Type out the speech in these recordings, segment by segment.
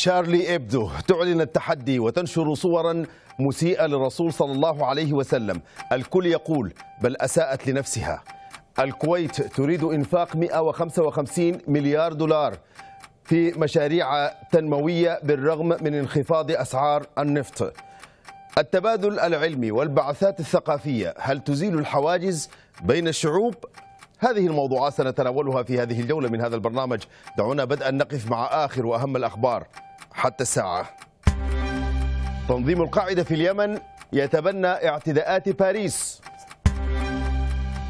شارلي إبدو تعلن التحدي وتنشر صورا مسيئة للرسول صلى الله عليه وسلم الكل يقول بل أساءت لنفسها الكويت تريد إنفاق 155 مليار دولار في مشاريع تنموية بالرغم من انخفاض أسعار النفط التبادل العلمي والبعثات الثقافية هل تزيل الحواجز بين الشعوب؟ هذه الموضوعات سنتناولها في هذه الجولة من هذا البرنامج دعونا بدءا نقف مع آخر وأهم الأخبار حتى الساعة تنظيم القاعدة في اليمن يتبنى اعتداءات باريس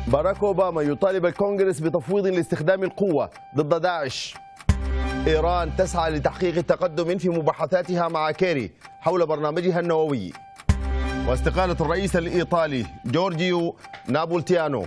باراك أوباما يطالب الكونغرس بتفويض لاستخدام القوة ضد داعش إيران تسعى لتحقيق تقدم في مباحثاتها مع كيري حول برنامجها النووي واستقالة الرئيس الإيطالي جورجيو نابولتيانو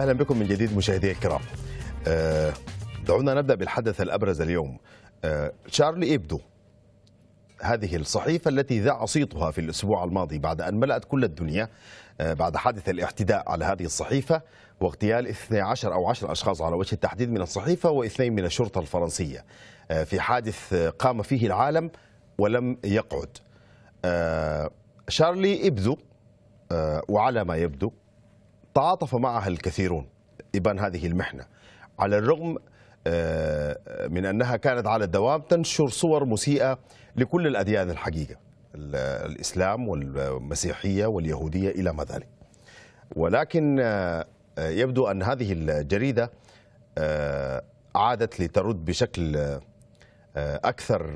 اهلا بكم من جديد مشاهدينا الكرام آه، دعونا نبدا بالحدث الابرز اليوم آه، شارلي ابدو هذه الصحيفة التي ذاع صيتها في الأسبوع الماضي بعد أن ملأت كل الدنيا آه، بعد حادث الاعتداء على هذه الصحيفة واغتيال 12 أو 10 أشخاص على وجه التحديد من الصحيفة واثنين من الشرطة الفرنسية في حادث قام فيه العالم ولم يقعد شارلي ابدو وعلى ما يبدو تعاطف معها الكثيرون إبان هذه المحنة على الرغم آه، من أنها كانت على الدوام تنشر صور مسيئة لكل الأديان الحقيقة الإسلام والمسيحية واليهودية إلى ما ذلك ولكن آه، يبدو أن هذه الجريدة آه، عادت لترد بشكل أكثر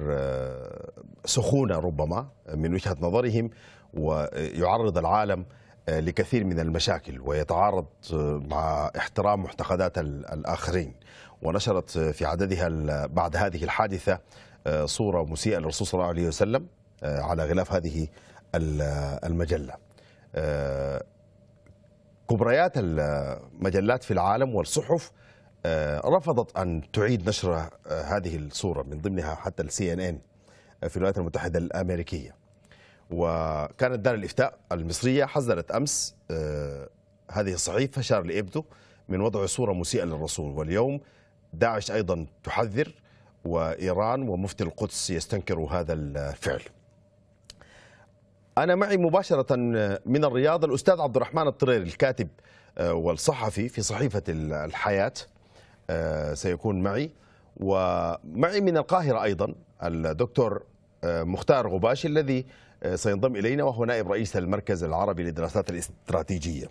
سخونة ربما من وجهة نظرهم ويعرض العالم آه، لكثير من المشاكل ويتعارض آه، مع احترام معتقدات الآخرين ونشرت في عددها بعد هذه الحادثة آه، صورة مسيئة للرسول صلى الله عليه وسلم على غلاف هذه المجلة كبريات المجلات في العالم والصحف رفضت أن تعيد نشر هذه الصورة من ضمنها حتى السي ان ان في الولايات المتحدة الأمريكية وكانت دار الافتاء المصريه حذرت امس آه، هذه الصحيفه شارل ابدو من وضع صوره مسيئه للرسول واليوم داعش ايضا تحذر وايران ومفتي القدس يستنكر هذا الفعل. انا معي مباشره من الرياض الاستاذ عبد الرحمن الطرير الكاتب آه، والصحفي في صحيفه الحياه آه، سيكون معي ومعي من القاهره ايضا الدكتور مختار غباشي الذي سينضم إلينا وهو نائب رئيس المركز العربي للدراسات الاستراتيجية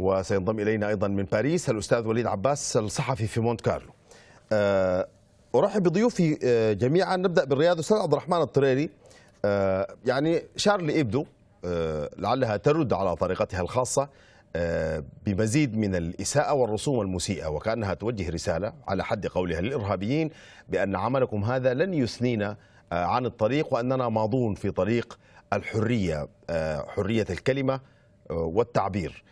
وسينضم إلينا أيضا من باريس الأستاذ وليد عباس الصحفي في مونت كارلو آه، أرحب بضيوفي آه، جميعا نبدأ بالرياض أستاذ عبد الرحمن الطريري آه، يعني شارلي إبدو لعلها ترد على طريقتها الخاصة بمزيد من الإساءة والرسوم المسيئة وكأنها توجه رسالة على حد قولها للإرهابيين بأن عملكم هذا لن يثنينا آه، عن الطريق وأننا ماضون في طريق الحرية آه، حرية الكلمة آه، والتعبير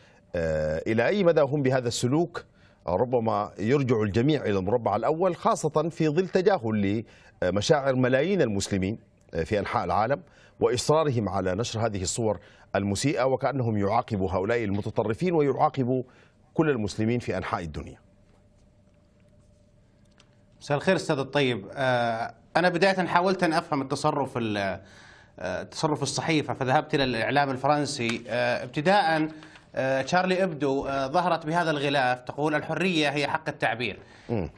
إلى أي مدى هم بهذا السلوك ربما يرجع الجميع إلى المربع الأول خاصة في ظل تجاهل لمشاعر ملايين المسلمين في أنحاء العالم وإصرارهم على نشر هذه الصور المسيئة وكأنهم يعاقبوا هؤلاء المتطرفين ويعاقبوا كل المسلمين في أنحاء الدنيا مساء الخير استاذ الطيب انا بدايه حاولت ان افهم التصرف آه، تصرف الصحيفه فذهبت الى الاعلام الفرنسي آه، ابتداء آه، تشارلي ابدو ظهرت بهذا الغلاف تقول الحريه هي حق التعبير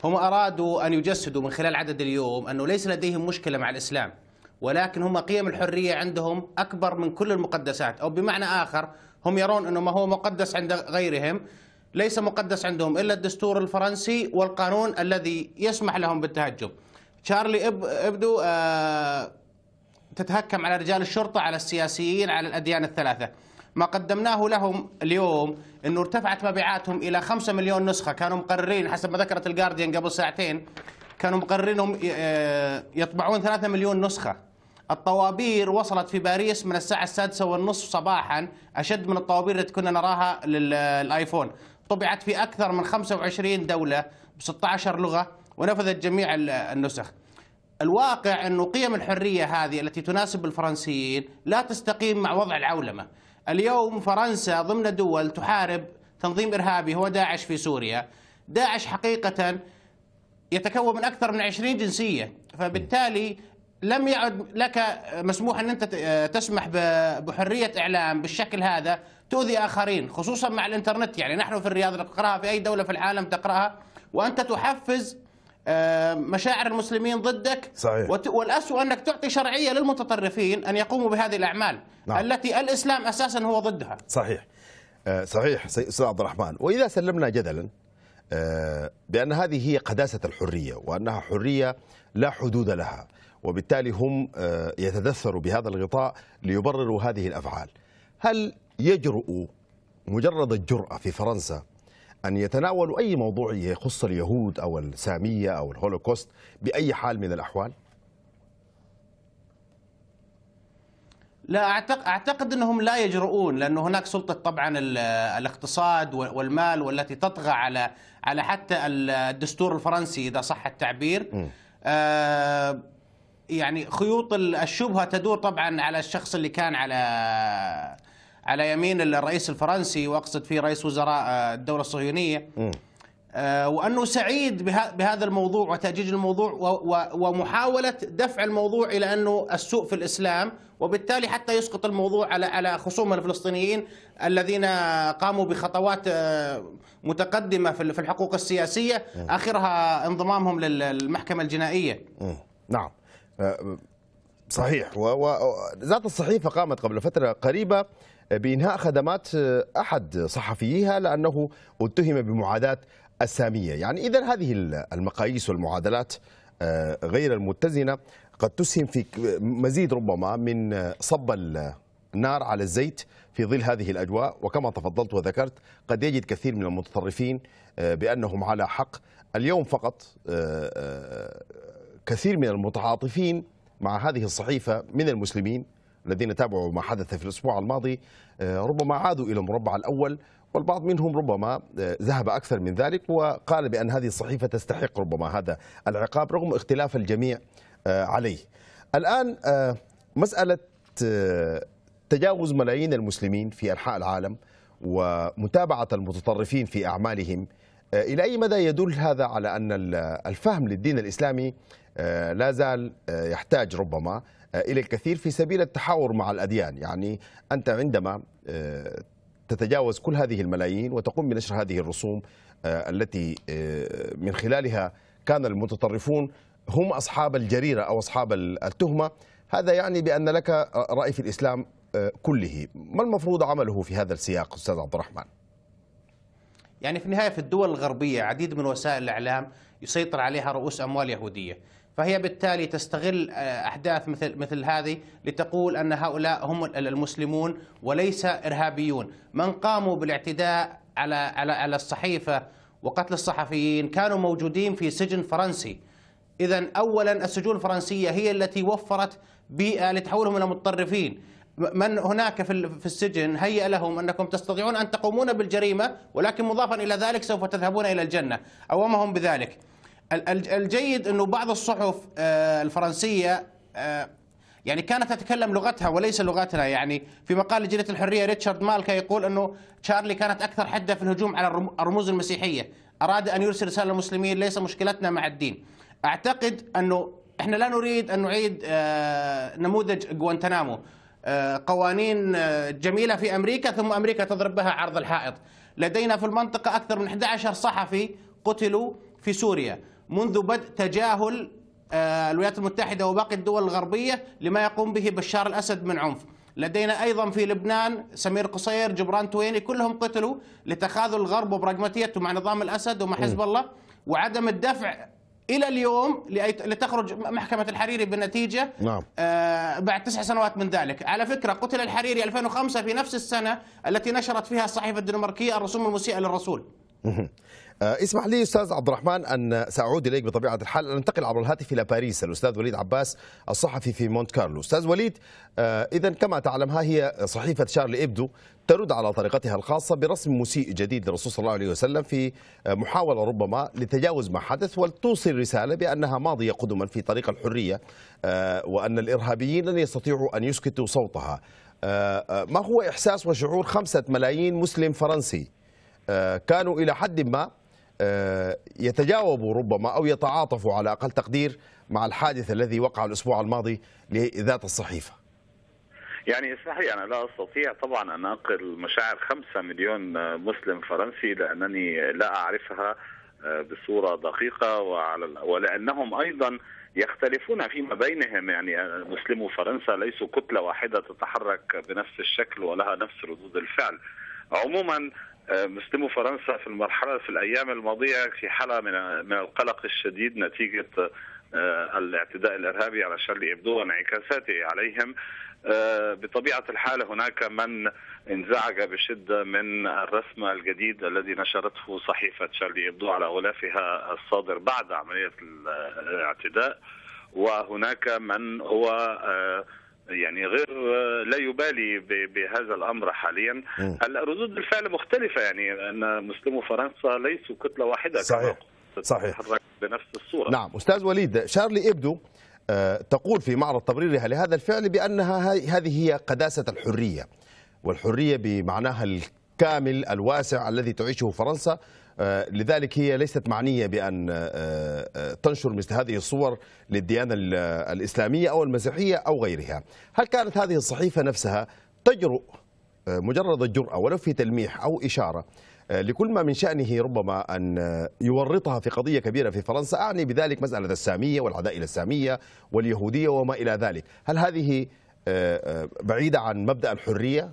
هم ارادوا ان يجسدوا من خلال عدد اليوم انه ليس لديهم مشكله مع الاسلام ولكن هم قيم الحريه عندهم اكبر من كل المقدسات او بمعنى اخر هم يرون انه ما هو مقدس عند غيرهم ليس مقدس عندهم الا الدستور الفرنسي والقانون الذي يسمح لهم بالتهجم شارلي إب إبدو آه تتهكم على رجال الشرطة على السياسيين على الأديان الثلاثة ما قدمناه لهم اليوم أنه ارتفعت مبيعاتهم إلى 5 مليون نسخة كانوا مقررين حسب ما ذكرت الجارديان قبل ساعتين كانوا مقررينهم آه، يطبعون 3 مليون نسخة الطوابير وصلت في باريس من الساعة السادسة والنصف صباحا أشد من الطوابير التي كنا نراها للآيفون طبعت في أكثر من 25 دولة ب 16 لغة ونفذت جميع النسخ الواقع أن قيم الحرية هذه التي تناسب الفرنسيين لا تستقيم مع وضع العولمة اليوم فرنسا ضمن دول تحارب تنظيم إرهابي هو داعش في سوريا داعش حقيقة يتكون من أكثر من 20 جنسية فبالتالي لم يعد لك مسموح أن أنت تسمح بحرية إعلام بالشكل هذا تؤذي آخرين خصوصا مع الإنترنت يعني نحن في الرياض نقرأها في أي دولة في العالم تقرأها وأنت تحفز آه، مشاعر المسلمين ضدك صحيح. والأسوأ أنك تعطي شرعية للمتطرفين أن يقوموا بهذه الأعمال نعم. التي الإسلام أساسا هو ضدها صحيح آه، صحيح أستاذ عبد الرحمن وإذا سلمنا جدلا آه، بأن هذه هي قداسة الحرية وأنها حرية لا حدود لها وبالتالي هم يتدثروا بهذا الغطاء ليبرروا هذه الأفعال هل يجرؤ مجرد الجرأة في فرنسا أن يتناولوا أي موضوع يخص اليهود أو السامية أو الهولوكوست بأي حال من الأحوال؟ لا أعتقد, أعتقد أنهم لا يجرؤون لأن هناك سلطة طبعا الاقتصاد والمال والتي تطغى على على حتى الدستور الفرنسي إذا صح التعبير آه، يعني خيوط الشبهة تدور طبعا على الشخص اللي كان على على يمين الرئيس الفرنسي واقصد فيه رئيس وزراء الدوله الصهيونيه آه، وانه سعيد بهذا الموضوع وتاجيج الموضوع ومحاوله دفع الموضوع الى انه السوء في الاسلام وبالتالي حتى يسقط الموضوع على على خصوم الفلسطينيين الذين قاموا بخطوات آه، متقدمه في الحقوق السياسيه اخرها انضمامهم للمحكمه الجنائيه. نعم آه، صحيح وذات الصحيفه قامت قبل فتره قريبه بإنهاء خدمات آه، أحد صحفيها لأنه اتهم بمعاداة السامية يعني إذا هذه المقاييس والمعادلات آه، غير المتزنة قد تسهم في مزيد ربما من آه، صب النار على الزيت في ظل هذه الأجواء وكما تفضلت وذكرت قد يجد كثير من المتطرفين بأنهم على حق اليوم فقط كثير من المتعاطفين مع هذه الصحيفة من المسلمين الذين تابعوا ما حدث في الأسبوع الماضي آه، ربما عادوا إلى المربع الأول والبعض منهم ربما آه، ذهب أكثر من ذلك وقال بأن هذه الصحيفة تستحق ربما هذا العقاب رغم اختلاف الجميع آه، عليه الآن مسألة تجاوز ملايين المسلمين في أنحاء العالم ومتابعة المتطرفين في أعمالهم إلى أي مدى يدل هذا على أن الفهم للدين الإسلامي لا زال يحتاج ربما آه، إلى الكثير في سبيل التحاور مع الأديان يعني أنت عندما آه، تتجاوز كل هذه الملايين وتقوم بنشر هذه الرسوم آه، التي من خلالها كان المتطرفون هم أصحاب الجريرة أو أصحاب التهمة هذا يعني بأن لك رأي في الإسلام كله ما المفروض عمله في هذا السياق أستاذ عبد الرحمن يعني في النهاية في الدول الغربية عديد من وسائل الإعلام يسيطر عليها رؤوس أموال يهودية فهي بالتالي تستغل آه، احداث مثل مثل هذه لتقول ان هؤلاء هم المسلمون وليس ارهابيون، من قاموا بالاعتداء على على على الصحيفه وقتل الصحفيين كانوا موجودين في سجن فرنسي. اذا اولا السجون الفرنسيه هي التي وفرت بيئه لتحولهم الى متطرفين. من هناك في السجن هيئ لهم انكم تستطيعون ان تقومون بالجريمه ولكن مضافا الى ذلك سوف تذهبون الى الجنه، اوامهم بذلك. الجيد انه بعض الصحف آه، الفرنسيه آه، يعني كانت تتكلم لغتها وليس لغتنا يعني في مقال لجنه الحريه ريتشارد مالكا يقول انه تشارلي كانت اكثر حده في الهجوم على الرموز المسيحيه اراد ان يرسل رساله للمسلمين ليس مشكلتنا مع الدين اعتقد انه احنا لا نريد ان نعيد آه، نموذج غوانتنامو قوانين جميله في امريكا ثم امريكا تضرب بها عرض الحائط لدينا في المنطقه اكثر من 11 صحفي قتلوا في سوريا منذ بدء تجاهل آه، الولايات المتحدة وباقي الدول الغربية لما يقوم به بشار الأسد من عنف لدينا أيضا في لبنان سمير قصير جبران تويني كلهم قتلوا لتخاذل الغرب وبراجماتيته مع نظام الأسد ومع حزب الله وعدم الدفع الى اليوم لتخرج محكمه الحريري بالنتيجه نعم. آه، بعد تسع سنوات من ذلك، على فكره قتل الحريري 2005 في نفس السنه التي نشرت فيها الصحيفه الدنماركيه الرسوم المسيئه للرسول. آه، اسمح لي استاذ عبد الرحمن ان ساعود اليك بطبيعه الحال انتقل عبر الهاتف الى باريس الاستاذ وليد عباس الصحفي في مونت كارلو استاذ وليد آه، اذا كما تعلم ها هي صحيفه شارلي ابدو ترد على طريقتها الخاصه برسم مسيء جديد للرسول صلى الله عليه وسلم في آه، محاوله ربما لتجاوز ما حدث ولتوصل رساله بانها ماضيه قدما في طريق الحريه وان الارهابيين لن يستطيعوا ان يسكتوا صوتها ما هو احساس وشعور خمسه ملايين مسلم فرنسي كانوا الى حد ما آه، يتجاوبوا ربما أو يتعاطفوا على أقل تقدير مع الحادث الذي وقع الأسبوع الماضي لذات الصحيفة يعني صحيح أنا لا أستطيع طبعا أن أنقل مشاعر خمسة مليون مسلم فرنسي لأنني لا أعرفها آه، بصورة دقيقة وعلى ولأنهم أيضا يختلفون فيما بينهم يعني مسلمو فرنسا ليسوا كتلة واحدة تتحرك بنفس الشكل ولها نفس ردود الفعل عموما مسلمو آه، فرنسا في المرحلة في الأيام الماضية في حالة من من القلق الشديد نتيجة آه، الاعتداء الإرهابي على شارلي إبدو وانعكاساته عليهم آه، بطبيعة الحال هناك من انزعج بشدة من الرسم الجديد الذي نشرته صحيفة شارلي إبدو على غلافها الصادر بعد عملية الاعتداء وهناك من هو يعني غير آه، لا يبالي بهذا الامر حاليا هلا ردود الفعل مختلفه يعني ان مسلمو فرنسا ليسوا كتله واحده صحيح صحيح بنفس الصوره نعم استاذ وليد شارلي ابدو آه، تقول في معرض تبريرها لهذا الفعل بانها هذه هي قداسه الحريه والحريه بمعناها الكامل الواسع الذي تعيشه فرنسا آه، لذلك هي ليست معنية بأن آه، آه، تنشر مثل هذه الصور للديانة الإسلامية أو المسيحية أو غيرها هل كانت هذه الصحيفة نفسها تجرؤ مجرد الجرأة ولو في تلميح أو إشارة لكل ما من شأنه ربما أن يورطها في قضية كبيرة في فرنسا أعني بذلك مسألة السامية والعدائل السامية واليهودية وما إلى ذلك هل هذه بعيدة عن مبدأ الحرية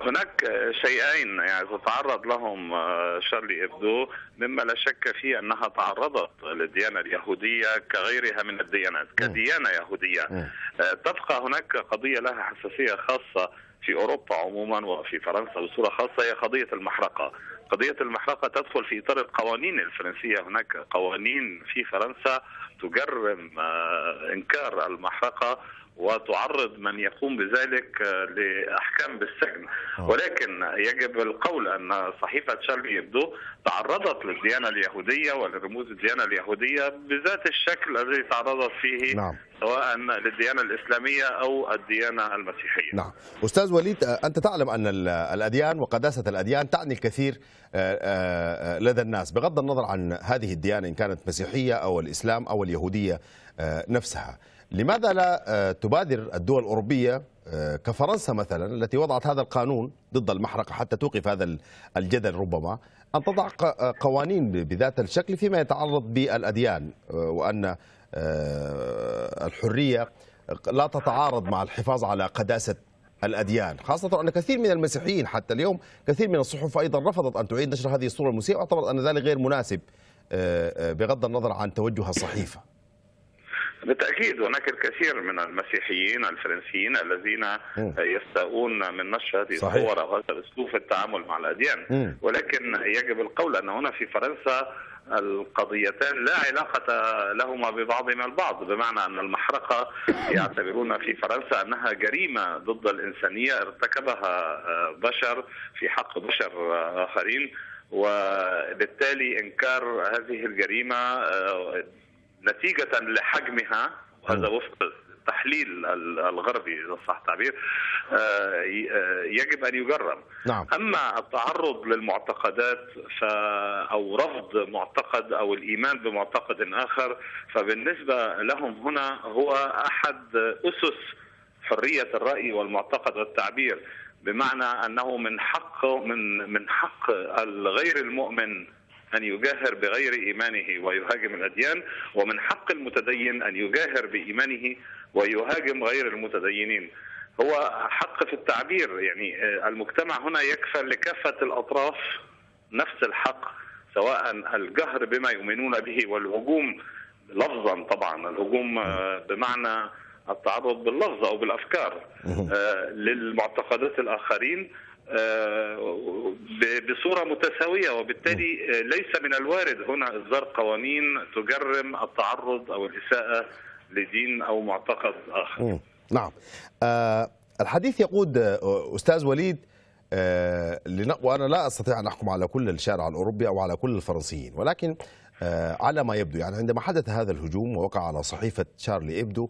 هناك شيئين يعني تتعرض لهم آه، شارلي ابدو مما لا شك فيه انها تعرضت للديانه اليهوديه كغيرها من الديانات كديانه يهوديه آه، تبقى هناك قضيه لها حساسيه خاصه في اوروبا عموما وفي فرنسا بصوره خاصه هي قضيه المحرقه قضية المحرقة تدخل في إطار القوانين الفرنسية هناك قوانين في فرنسا تجرم آه، إنكار المحرقة وتعرض من يقوم بذلك آه، لأحكام بالسجن آه. ولكن يجب القول أن صحيفة شارلي يبدو تعرضت للديانة اليهودية ولرموز الديانة اليهودية بذات الشكل الذي تعرضت فيه نعم. سواء للديانة الإسلامية أو الديانة المسيحية نعم أستاذ وليد آه، أنت تعلم أن الأديان وقداسة الأديان تعني الكثير لدى الناس بغض النظر عن هذه الديانة إن كانت مسيحية أو الإسلام أو اليهودية نفسها لماذا لا آه، تبادر الدول الأوروبية آه، كفرنسا مثلا التي وضعت هذا القانون ضد المحرقة حتى توقف هذا الجدل ربما أن تضع آه، قوانين بذات الشكل فيما يتعرض بالأديان وأن الحرية لا تتعارض مع الحفاظ على قداسة الأديان خاصة أن كثير من المسيحيين حتى اليوم كثير من الصحف أيضا رفضت أن تعيد نشر هذه الصورة المسيئة واعتبرت أن ذلك غير مناسب بغض النظر عن توجه الصحيفة بالتاكيد هناك الكثير من المسيحيين الفرنسيين الذين يستاءون من نشر هذه الصور او هذا الاسلوب في التعامل مع الاديان ولكن يجب القول ان هنا في فرنسا القضيتان لا علاقة لهما ببعضهما البعض بمعنى أن المحرقة يعتبرون في فرنسا أنها جريمة ضد الإنسانية ارتكبها آه، بشر في حق بشر آه، آخرين وبالتالي إنكار هذه الجريمة آه، نتيجه لحجمها هذا نعم. وفق التحليل الغربي اذا صح التعبير آه، آه، يجب ان يجرم نعم. اما التعرض للمعتقدات او رفض معتقد او الايمان بمعتقد اخر فبالنسبه لهم هنا هو احد اسس حريه الراي والمعتقد والتعبير بمعنى انه من حق من من حق الغير المؤمن أن يجاهر بغير إيمانه ويهاجم الأديان ومن حق المتدين أن يجاهر بإيمانه ويهاجم غير المتدينين هو حق في التعبير يعني آه، المجتمع هنا يكفل لكافة الأطراف نفس الحق سواء الجهر بما يؤمنون به والهجوم لفظا طبعا الهجوم آه، بمعنى التعرض باللفظ او بالافكار آه، للمعتقدات الاخرين آه، بصوره متساويه وبالتالي آه، ليس من الوارد هنا اصدار قوانين تجرم التعرض او الاساءه لدين او معتقد اخر. نعم. آه، الحديث يقود استاذ وليد وانا لا استطيع ان احكم على كل الشارع الاوروبي او على كل الفرنسيين ولكن على ما يبدو يعني عندما حدث هذا الهجوم ووقع على صحيفه شارلي ابدو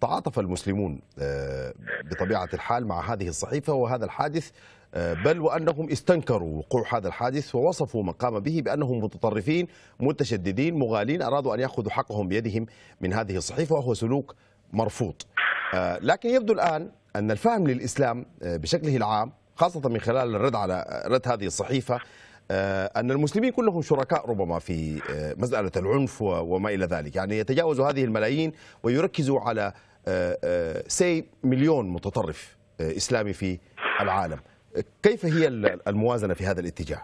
تعاطف المسلمون آه، بطبيعة الحال مع هذه الصحيفة وهذا الحادث آه، بل وأنهم استنكروا وقوع هذا الحادث ووصفوا من قام به بأنهم متطرفين متشددين مغالين أرادوا أن يأخذوا حقهم بيدهم من هذه الصحيفة وهو سلوك مرفوض آه، لكن يبدو الآن أن الفهم للإسلام بشكله العام خاصة من خلال الرد على رد هذه الصحيفة آه، أن المسلمين كلهم شركاء ربما في آه، مسألة العنف وما إلى ذلك يعني يتجاوزوا هذه الملايين ويركزوا على آه، سي مليون متطرف إسلامي في العالم كيف هي الموازنة في هذا الاتجاه؟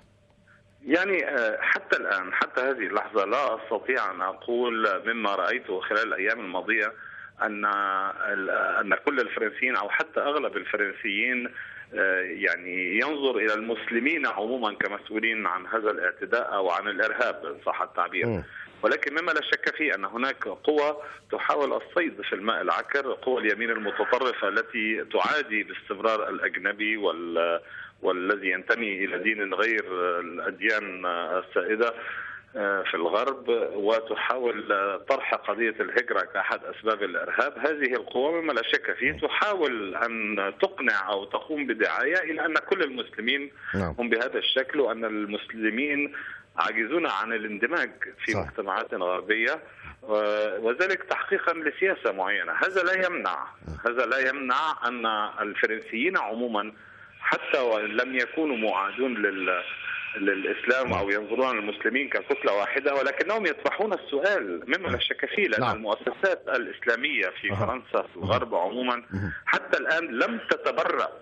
يعني حتى الآن حتى هذه اللحظة لا أستطيع أن أقول مما رأيته خلال الأيام الماضية أن أن كل الفرنسيين أو حتى أغلب الفرنسيين آه، يعني ينظر الى المسلمين عموما كمسؤولين عن هذا الاعتداء او عن الارهاب ان صح التعبير. ولكن مما لا شك فيه ان هناك قوى تحاول الصيد في الماء العكر، قوى اليمين المتطرفه التي تعادي باستمرار الاجنبي وال والذي ينتمي الى دين غير الاديان السائده آه، في الغرب وتحاول آه، طرح قضية الهجرة كأحد أسباب الإرهاب هذه القوى مما لا شك فيه تحاول أن تقنع أو تقوم بدعاية إلى أن كل المسلمين نعم. هم بهذا الشكل وأن المسلمين عاجزون عن الاندماج في صح. مجتمعات غربية وذلك تحقيقا لسياسة معينة هذا لا يمنع نعم. هذا لا يمنع أن الفرنسيين عموما حتى وإن لم يكونوا معادون لل للاسلام نعم. او ينظرون للمسلمين ككتله واحده ولكنهم يطرحون السؤال مما لا نعم. شك فيه لان نعم. المؤسسات الاسلاميه في فرنسا في الغرب عموما حتى الان لم تتبرأ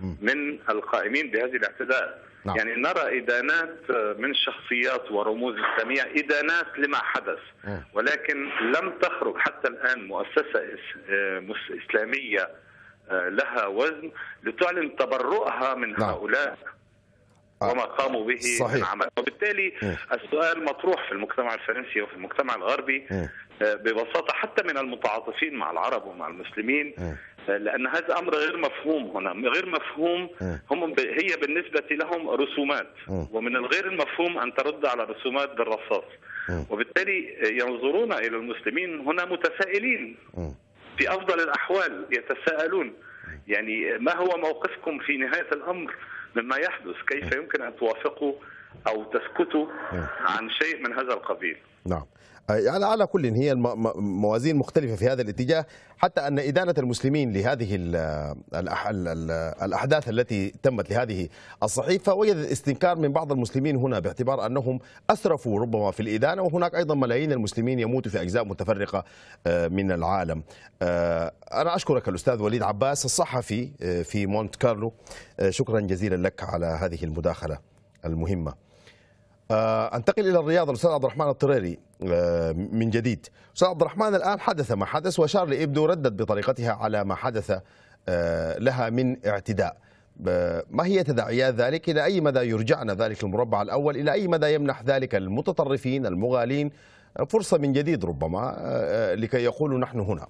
من القائمين بهذه الاعتداء نعم. يعني نرى إدانات من شخصيات ورموز إسلامية إدانات لما حدث ولكن لم تخرج حتى الآن مؤسسة إسلامية آه، لها وزن لتعلن تبرؤها من نعم. هؤلاء آه، وما قاموا به صحيح. من عمل وبالتالي م. السؤال مطروح في المجتمع الفرنسي وفي المجتمع الغربي م. آه، ببساطة حتى من المتعاطفين مع العرب ومع المسلمين م. آه، لأن هذا أمر غير مفهوم هنا غير مفهوم هم هي بالنسبة لهم رسومات ومن الغير المفهوم أن ترد على رسومات بالرصاص وبالتالي ينظرون إلى المسلمين هنا متسائلين في أفضل الأحوال يتساءلون يعني ما هو موقفكم في نهاية الأمر مما يحدث كيف نعم. يمكن أن توافقوا أو تسكتوا نعم. عن شيء من هذا القبيل نعم يعني على كل هي موازين مختلفة في هذا الاتجاه حتى أن إدانة المسلمين لهذه الأحداث التي تمت لهذه الصحيفة وجد استنكار من بعض المسلمين هنا باعتبار أنهم أسرفوا ربما في الإدانة وهناك أيضا ملايين المسلمين يموتوا في أجزاء متفرقة آه، من العالم آه، أنا أشكرك الأستاذ وليد عباس الصحفي آه، في مونت كارلو شكرا جزيلا لك على هذه المداخلة المهمة آه، انتقل الى الرياض الاستاذ عبد الرحمن الطريري آه، من جديد استاذ عبد الرحمن الان حدث ما حدث وشارلي ابدو ردت بطريقتها على ما حدث آه، لها من اعتداء ما هي تداعيات ذلك الى اي مدى يرجعنا ذلك المربع الاول الى اي مدى يمنح ذلك المتطرفين المغالين فرصه من جديد ربما لكي يقولوا نحن هنا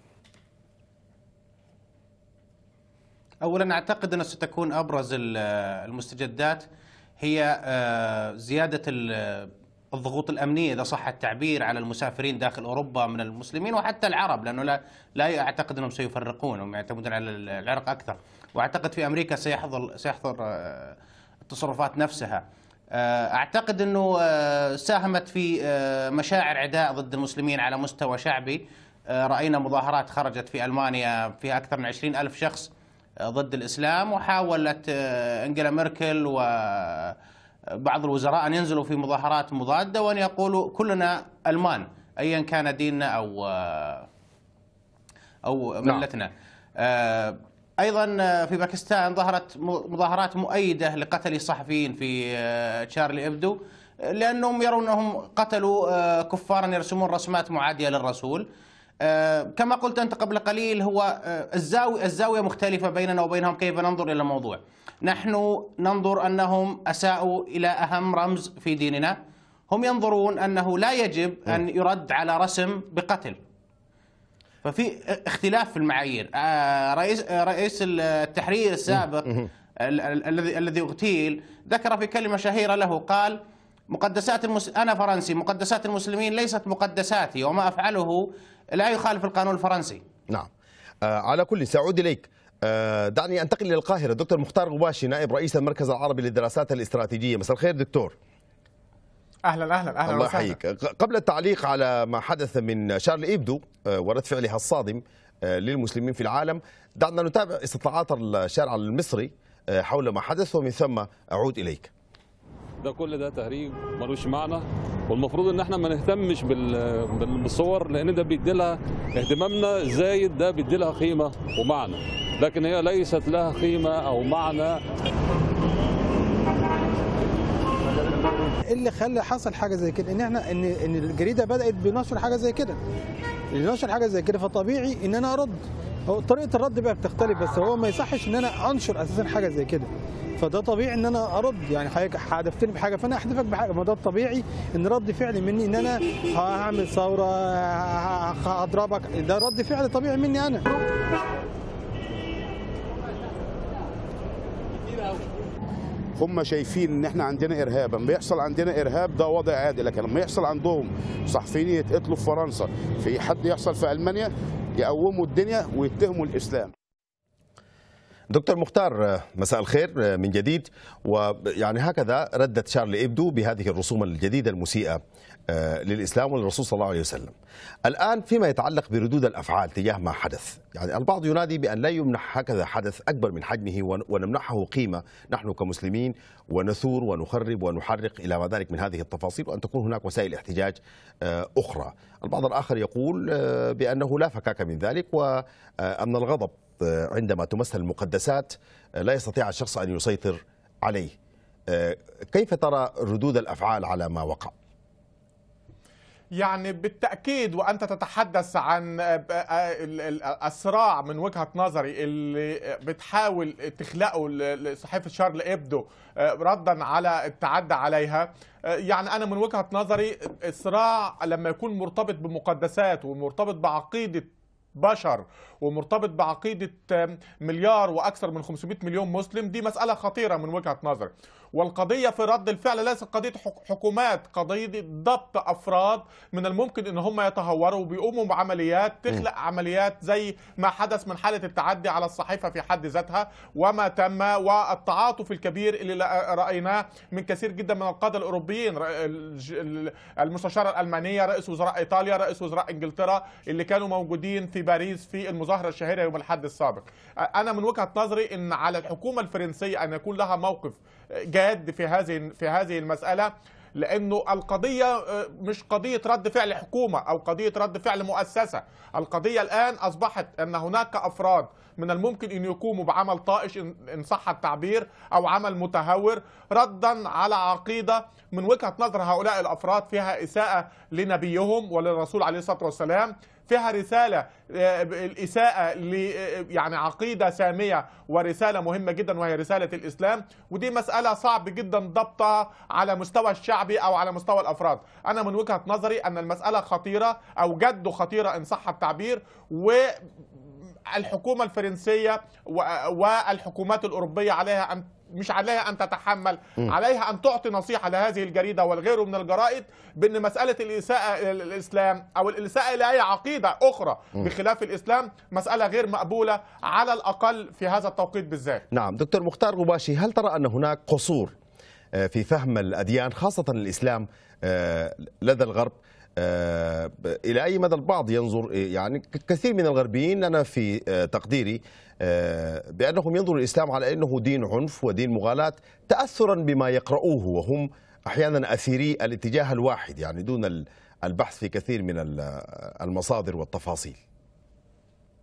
اولا اعتقد ان ستكون ابرز المستجدات هي آه، زيادة آه، الضغوط الأمنية إذا صح التعبير على المسافرين داخل أوروبا من المسلمين وحتى العرب لأنه لا, لا أعتقد أنهم سيفرقون هم يعتمدون على العرق أكثر وأعتقد في أمريكا سيحظر, سيحظر آه، التصرفات نفسها أعتقد أنه ساهمت في مشاعر عداء ضد المسلمين على مستوى شعبي رأينا مظاهرات خرجت في ألمانيا فيها أكثر من 20 ألف شخص آه، ضد الاسلام وحاولت آه، انجلا ميركل وبعض آه، الوزراء ان ينزلوا في مظاهرات مضاده وان يقولوا كلنا المان ايا كان ديننا او او نعم. ملتنا. نعم. ايضا في باكستان ظهرت مظاهرات مؤيده لقتل الصحفيين في تشارلي ابدو لانهم يرونهم قتلوا كفارا يرسمون رسمات معاديه للرسول. آه، كما قلت أنت قبل قليل هو آه، الزاوية, الزاوية مختلفة بيننا وبينهم كيف ننظر إلى الموضوع نحن ننظر أنهم أساءوا إلى أهم رمز في ديننا هم ينظرون أنه لا يجب نعم. أن يرد على رسم بقتل ففي آه، اختلاف في المعايير رئيس رئيس التحرير السابق الذي الذي اغتيل ذكر في كلمه شهيره له قال مقدسات المس... انا فرنسي مقدسات المسلمين ليست مقدساتي وما افعله لا يخالف القانون الفرنسي نعم آه على كل سأعود إليك آه دعني أنتقل إلى القاهرة دكتور مختار غباشي نائب رئيس المركز العربي للدراسات الاستراتيجية مساء الخير دكتور اهلا اهلا اهلا الله يحييك قبل التعليق على ما حدث من شارل ايبدو آه، ورد فعلها الصادم آه، للمسلمين في العالم دعنا نتابع استطلاعات الشارع المصري آه، حول ما حدث ومن ثم اعود اليك ده كل ده تهريج ملوش معنى والمفروض ان احنا ما نهتمش بالصور لان ده بيدي لها اهتمامنا زايد ده بيدي لها قيمه ومعنى لكن هي ليست لها قيمه او معنى إيه اللي خلى حصل حاجه زي كده ان احنا ان ان الجريده بدات بنشر حاجه زي كده نشر حاجه زي كده فطبيعي ان انا ارد طريقه الرد بقى بتختلف بس هو ما يصحش ان انا انشر اساسا حاجه زي كده فده طبيعي ان انا ارد يعني حضرتك حدفتني بحاجه فانا احدفك بحاجه ما ده الطبيعي ان رد فعلي مني ان انا هعمل ثوره هضربك ده رد فعل طبيعي مني انا هم شايفين ان احنا عندنا ارهاب لما بيحصل عندنا ارهاب ده وضع عادي لكن لما يحصل عندهم صحفيين يتقتلوا في فرنسا في حد يحصل في المانيا يقوموا الدنيا ويتهموا الاسلام دكتور مختار مساء الخير من جديد ويعني هكذا ردت شارل إبدو بهذه الرسوم الجديدة المسيئة آه، للإسلام وللرسول صلى الله عليه وسلم الآن فيما يتعلق بردود الأفعال تجاه ما حدث يعني البعض ينادي بأن لا يمنح هكذا حدث أكبر من حجمه ونمنحه قيمة نحن كمسلمين ونثور ونخرب ونحرق إلى ما ذلك من هذه التفاصيل وأن تكون هناك وسائل احتجاج آه، أخرى البعض الآخر يقول آه، بأنه لا فكاك من ذلك وأن الغضب آه، عندما تمثل المقدسات آه، لا يستطيع الشخص أن يسيطر عليه آه، كيف ترى ردود الأفعال على ما وقع؟ يعني بالتأكيد وأنت تتحدث عن الصراع من وجهة نظري اللي بتحاول تخلقه صحيفة شارل إبدو ردا على التعدى عليها يعني أنا من وجهة نظري الصراع لما يكون مرتبط بمقدسات ومرتبط بعقيدة بشر ومرتبط بعقيدة مليار وأكثر من 500 مليون مسلم دي مسألة خطيرة من وجهة نظر والقضية في رد الفعل ليست قضية حكومات قضية ضبط أفراد من الممكن أن هم يتهوروا وبيقوموا بعمليات تخلق عمليات زي ما حدث من حالة التعدي على الصحيفة في حد ذاتها وما تم والتعاطف الكبير اللي رأيناه من كثير جدا من القادة الأوروبيين المستشارة الألمانية رئيس وزراء إيطاليا رئيس وزراء إنجلترا اللي كانوا موجودين في باريس في المظاهرة الشهيرة يوم الأحد السابق أنا من وجهة نظري أن على الحكومة الفرنسية أن يكون لها موقف جاد في هذه في هذه المسألة لانه القضيه آه، مش قضيه رد فعل حكومه او قضيه رد فعل مؤسسه، القضيه الان اصبحت ان هناك افراد من الممكن ان يقوموا بعمل طائش ان صح التعبير او عمل متهور ردا على عقيده من وجهه نظر هؤلاء الافراد فيها اساءه لنبيهم وللرسول عليه الصلاه والسلام، فيها رسالة آه، الإساءة آه، آه، يعني عقيدة سامية ورسالة مهمة جدا وهي رسالة الإسلام ودي مسألة صعب جدا ضبطها على مستوى الشعبي أو على مستوى الأفراد أنا من وجهة نظري أن المسألة خطيرة أو جد خطيرة إن صح التعبير و الحكومة الفرنسية والحكومات الأوروبية عليها أن مش عليها ان تتحمل م. عليها ان تعطي نصيحه لهذه الجريده والغير من الجرائد بان مساله الاساءه للاسلام او الاساءه لاي عقيده اخرى م. بخلاف الاسلام مساله غير مقبوله على الاقل في هذا التوقيت بالذات نعم دكتور مختار غباشي هل ترى ان هناك قصور آه، في فهم الاديان خاصه الاسلام آه، لدى الغرب آه، الى اي مدى البعض ينظر يعني كثير من الغربيين انا في آه، تقديري آه، بانهم ينظروا الاسلام على انه دين عنف ودين مغالاه تاثرا بما يقرؤوه وهم احيانا اثيري الاتجاه الواحد يعني دون البحث في كثير من المصادر والتفاصيل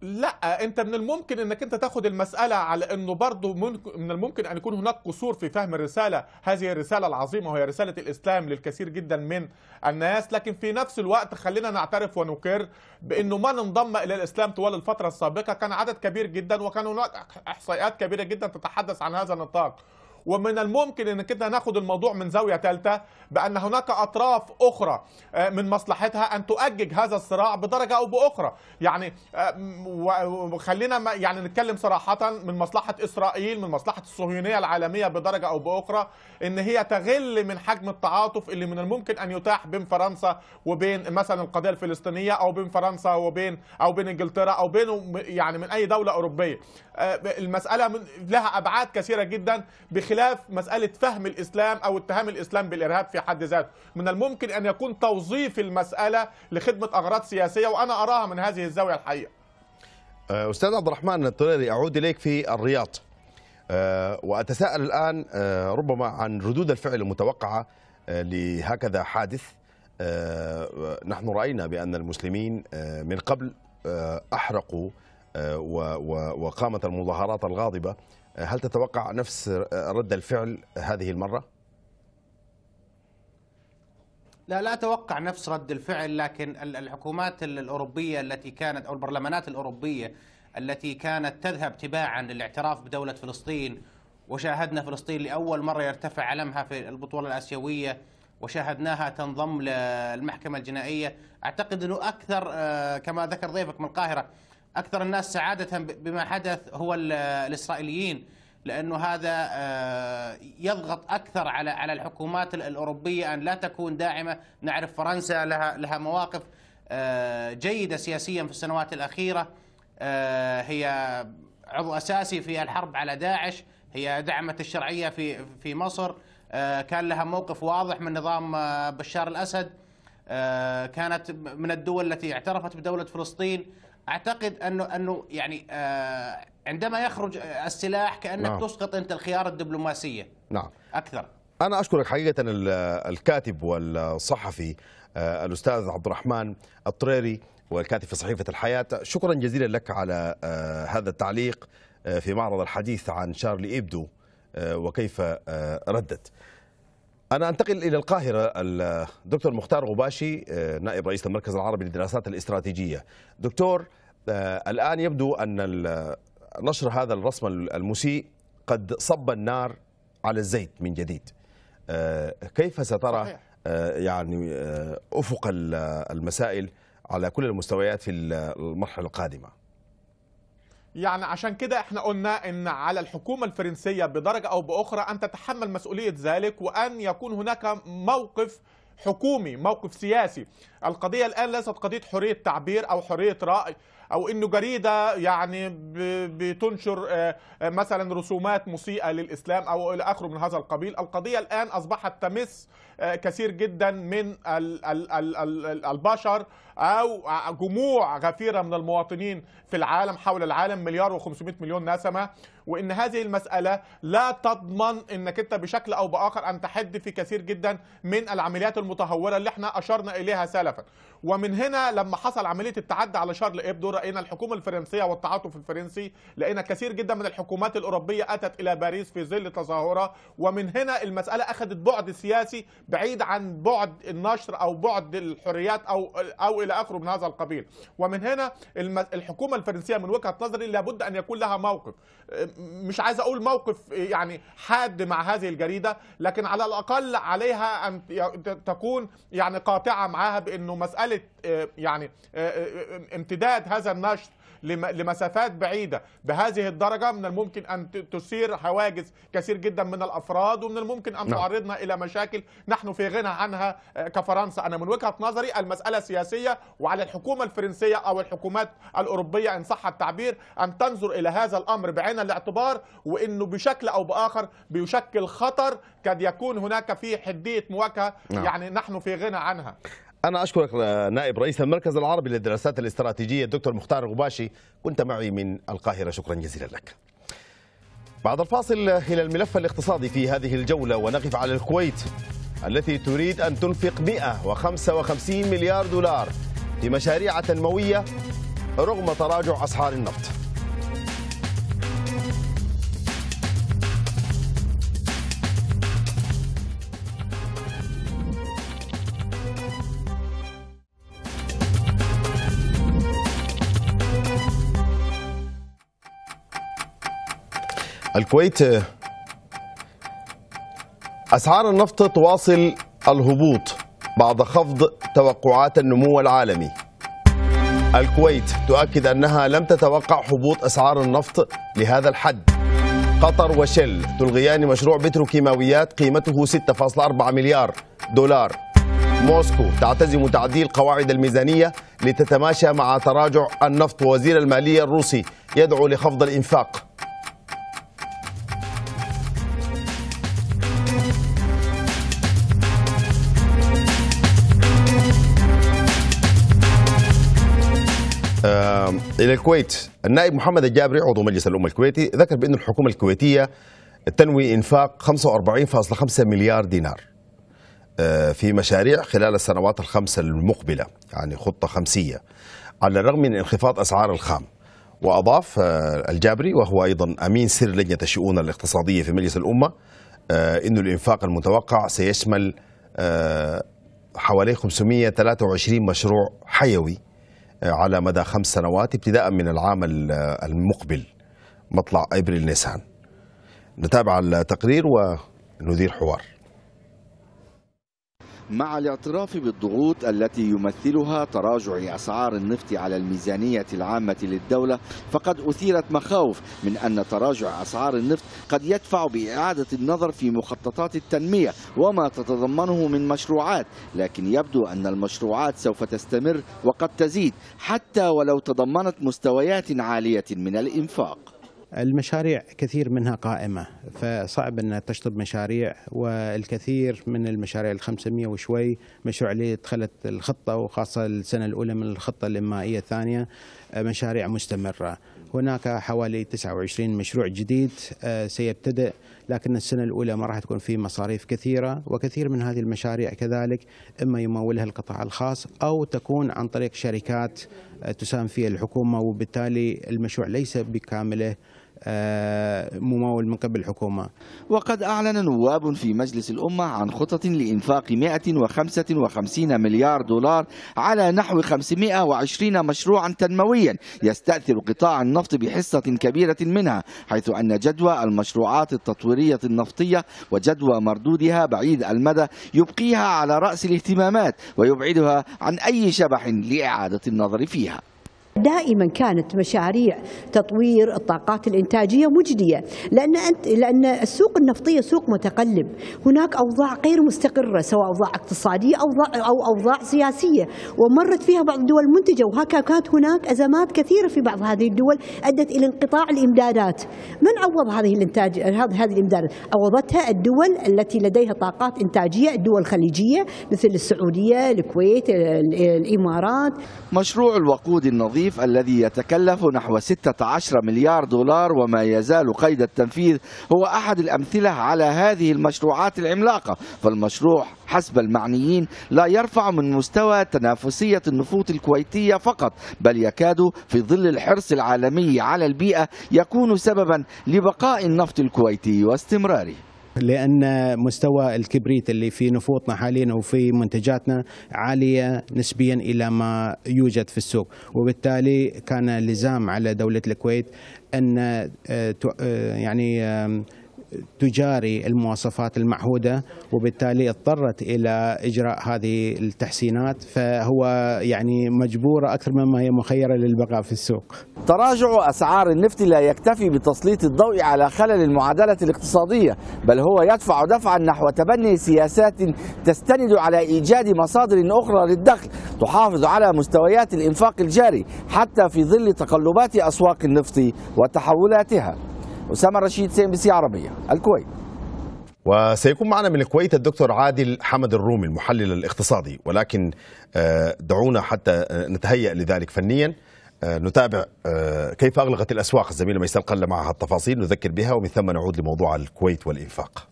لا انت من الممكن انك انت تاخد المساله على انه برضه من الممكن ان يكون هناك قصور في فهم الرساله هذه الرساله العظيمه وهي رساله الاسلام للكثير جدا من الناس لكن في نفس الوقت خلينا نعترف ونقر بانه من انضم الى الاسلام طوال الفتره السابقه كان عدد كبير جدا وكان هناك احصائيات كبيره جدا تتحدث عن هذا النطاق ومن الممكن ان كده ناخد الموضوع من زاويه ثالثه بان هناك اطراف اخرى آه، من مصلحتها ان تؤجج هذا الصراع بدرجه او باخرى يعني آه، وخلينا يعني نتكلم صراحه من مصلحه اسرائيل من مصلحه الصهيونيه العالميه بدرجه او باخرى ان هي تغل من حجم التعاطف اللي من الممكن ان يتاح بين فرنسا وبين مثلا القضيه الفلسطينيه او بين فرنسا وبين او بين انجلترا او بين يعني من اي دوله اوروبيه آه، المساله لها ابعاد كثيره جدا بخ خلاف مسألة فهم الإسلام أو اتهام الإسلام بالإرهاب في حد ذاته من الممكن أن يكون توظيف المسألة لخدمة أغراض سياسية وأنا أراها من هذه الزاوية الحقيقة آه، أستاذ عبد الرحمن الطريري أعود إليك في الرياض آه، وأتساءل الآن آه، ربما عن ردود الفعل المتوقعة لهكذا حادث نحن رأينا بأن المسلمين من قبل أحرقوا وقامت المظاهرات الغاضبة هل تتوقع نفس رد الفعل هذه المرة؟ لا لا اتوقع نفس رد الفعل لكن الحكومات الاوروبيه التي كانت او البرلمانات الاوروبيه التي كانت تذهب تباعا للاعتراف بدوله فلسطين وشاهدنا فلسطين لاول مره يرتفع علمها في البطوله الاسيويه وشاهدناها تنضم للمحكمه الجنائيه اعتقد انه اكثر آه، كما ذكر ضيفك من القاهره اكثر الناس سعاده بما حدث هو الاسرائيليين لانه هذا آه، يضغط اكثر على على الحكومات الاوروبيه ان لا تكون داعمه، نعرف فرنسا لها لها مواقف آه، جيده سياسيا في السنوات الاخيره آه، هي عضو اساسي في الحرب على داعش، هي دعمت الشرعيه في في مصر، كان لها موقف واضح من نظام بشار الاسد كانت من الدول التي اعترفت بدوله فلسطين اعتقد انه انه يعني آه عندما يخرج آه، السلاح كانك نعم. تسقط انت الخيار الدبلوماسيه نعم اكثر انا اشكرك حقيقه الكاتب والصحفي آه، الاستاذ عبد الرحمن الطريري والكاتب في صحيفه الحياه شكرا جزيلا لك على آه، هذا التعليق في معرض الحديث عن شارلي ابدو وكيف ردت أنا أنتقل إلى القاهرة الدكتور مختار غباشي آه، نائب رئيس المركز العربي للدراسات الاستراتيجية دكتور آه، الآن يبدو أن نشر هذا الرسم المسيء قد صب النار على الزيت من جديد آه، كيف سترى يعني أفق المسائل على كل المستويات في المرحلة القادمة يعني عشان كده احنا قلنا ان على الحكومة الفرنسية بدرجة او باخرى ان تتحمل مسؤولية ذلك وان يكون هناك موقف حكومي موقف سياسي القضية الآن ليست قضية حرية تعبير أو حرية رأي أو إنه جريدة يعني بتنشر آه، آه، مثلا رسومات مسيئة للإسلام أو إلى آخره من هذا القبيل القضية الآن أصبحت تمس آه، كثير جدا من البشر أو جموع غفيرة من المواطنين في العالم حول العالم مليار و500 مليون نسمة وان هذه المساله لا تضمن انك انت بشكل او باخر ان تحد في كثير جدا من العمليات المتهوره اللي احنا اشرنا اليها سلفا happen. ومن هنا لما حصل عمليه التعدي على شارل ابدو راينا الحكومه الفرنسيه والتعاطف الفرنسي لقينا كثير جدا من الحكومات الاوروبيه اتت الى باريس في ظل تظاهره ومن هنا المساله اخذت بعد سياسي بعيد عن بعد النشر او بعد الحريات او او الى اخره من هذا القبيل ومن هنا الحكومه الفرنسيه من وجهه نظري لابد ان يكون لها موقف مش عايز اقول موقف يعني حاد مع هذه الجريده لكن على الاقل عليها ان تكون يعني قاطعه معاها بانه مساله حاله يعني آه، آه، آه، امتداد هذا النشط لمسافات بعيده بهذه الدرجه من الممكن ان تثير حواجز كثير جدا من الافراد ومن الممكن ان نعم. تعرضنا الى مشاكل نحن في غنى عنها كفرنسا انا من وجهه نظري المساله سياسيه وعلى الحكومه الفرنسيه او الحكومات الاوروبيه ان صح التعبير ان تنظر الى هذا الامر بعين الاعتبار وانه بشكل او باخر بيشكل خطر قد يكون هناك في حديه مواجهه نعم. يعني نحن في غنى عنها أنا أشكرك نائب رئيس المركز العربي للدراسات الاستراتيجية الدكتور مختار غباشي كنت معي من القاهرة شكرا جزيلا لك بعد الفاصل إلى الملف الاقتصادي في هذه الجولة ونقف على الكويت التي تريد أن تنفق 155 مليار دولار في مشاريع تنموية رغم تراجع أسعار النفط الكويت أسعار النفط تواصل الهبوط بعد خفض توقعات النمو العالمي الكويت تؤكد أنها لم تتوقع هبوط أسعار النفط لهذا الحد قطر وشل تلغيان مشروع بتروكيماويات قيمته 6.4 مليار دولار موسكو تعتزم تعديل قواعد الميزانية لتتماشى مع تراجع النفط وزير المالية الروسي يدعو لخفض الإنفاق إلى الكويت النائب محمد الجابري عضو مجلس الأمة الكويتي ذكر بأن الحكومة الكويتية تنوي إنفاق 45.5 مليار دينار آه، في مشاريع خلال السنوات الخمسة المقبلة يعني خطة خمسية على الرغم من انخفاض أسعار الخام وأضاف آه، الجابري وهو أيضا أمين سر لجنة الشؤون الاقتصادية في مجلس الأمة آه، أن الإنفاق المتوقع سيشمل حوالي 523 مشروع حيوي على مدى خمس سنوات ابتداء من العام المقبل مطلع ابريل نيسان نتابع التقرير ونذير حوار مع الاعتراف بالضغوط التي يمثلها تراجع أسعار النفط على الميزانية العامة للدولة فقد أثيرت مخاوف من أن تراجع أسعار النفط قد يدفع بإعادة النظر في مخططات التنمية وما تتضمنه من مشروعات لكن يبدو أن المشروعات سوف تستمر وقد تزيد حتى ولو تضمنت مستويات عالية من الإنفاق المشاريع كثير منها قائمة فصعب أن تشطب مشاريع والكثير من المشاريع الخمسمية وشوي مشروع اللي دخلت الخطة وخاصة السنة الأولى من الخطة الإنمائية الثانية مشاريع مستمرة هناك حوالي 29 مشروع جديد آه، سيبتدئ لكن السنة الأولى ما راح تكون في مصاريف كثيرة وكثير من هذه المشاريع كذلك إما يمولها القطاع الخاص أو تكون عن طريق شركات آه، تساهم فيها الحكومة وبالتالي المشروع ليس بكامله آه، ممول من قبل الحكومة وقد أعلن نواب في مجلس الأمة عن خطط لإنفاق 155 مليار دولار على نحو 520 مشروعا تنمويا يستأثر قطاع النفط بحصة كبيرة منها حيث أن جدوى المشروعات التطويرية النفطية وجدوى مردودها بعيد المدى يبقيها على رأس الاهتمامات ويبعدها عن أي شبح لإعادة النظر فيها دائما كانت مشاريع تطوير الطاقات الانتاجيه مجديه لان أنت لان السوق النفطيه سوق متقلب هناك اوضاع غير مستقره سواء اوضاع اقتصاديه او او اوضاع سياسيه ومرت فيها بعض الدول المنتجه وهكذا كانت هناك ازمات كثيره في بعض هذه الدول ادت الى انقطاع الامدادات من عوض هذه الانتاج هذه الامدادات عوضتها الدول التي لديها طاقات انتاجيه الدول الخليجيه مثل السعوديه الكويت الامارات مشروع الوقود النظيف الحليف الذي يتكلف نحو 16 مليار دولار وما يزال قيد التنفيذ هو أحد الأمثلة على هذه المشروعات العملاقة فالمشروع حسب المعنيين لا يرفع من مستوى تنافسية النفوط الكويتية فقط بل يكاد في ظل الحرص العالمي على البيئة يكون سببا لبقاء النفط الكويتي واستمراره لان مستوى الكبريت اللي في نفوطنا حاليا وفي منتجاتنا عاليه نسبيا الى ما يوجد في السوق وبالتالي كان لزام على دوله الكويت ان آه، آه، يعني تجاري المواصفات المعهوده وبالتالي اضطرت الى اجراء هذه التحسينات فهو يعني مجبوره اكثر مما هي مخيره للبقاء في السوق. تراجع اسعار النفط لا يكتفي بتسليط الضوء على خلل المعادله الاقتصاديه بل هو يدفع دفعا نحو تبني سياسات تستند على ايجاد مصادر اخرى للدخل تحافظ على مستويات الانفاق الجاري حتى في ظل تقلبات اسواق النفط وتحولاتها. أسامة رشيد سي بي سي عربية الكويت وسيكون معنا من الكويت الدكتور عادل حمد الرومي المحلل الاقتصادي ولكن آه، دعونا حتى آه، نتهيأ لذلك فنيا آه، نتابع كيف أغلقت الأسواق الزميلة ميساء قل معها التفاصيل نذكر بها ومن ثم نعود لموضوع الكويت والإنفاق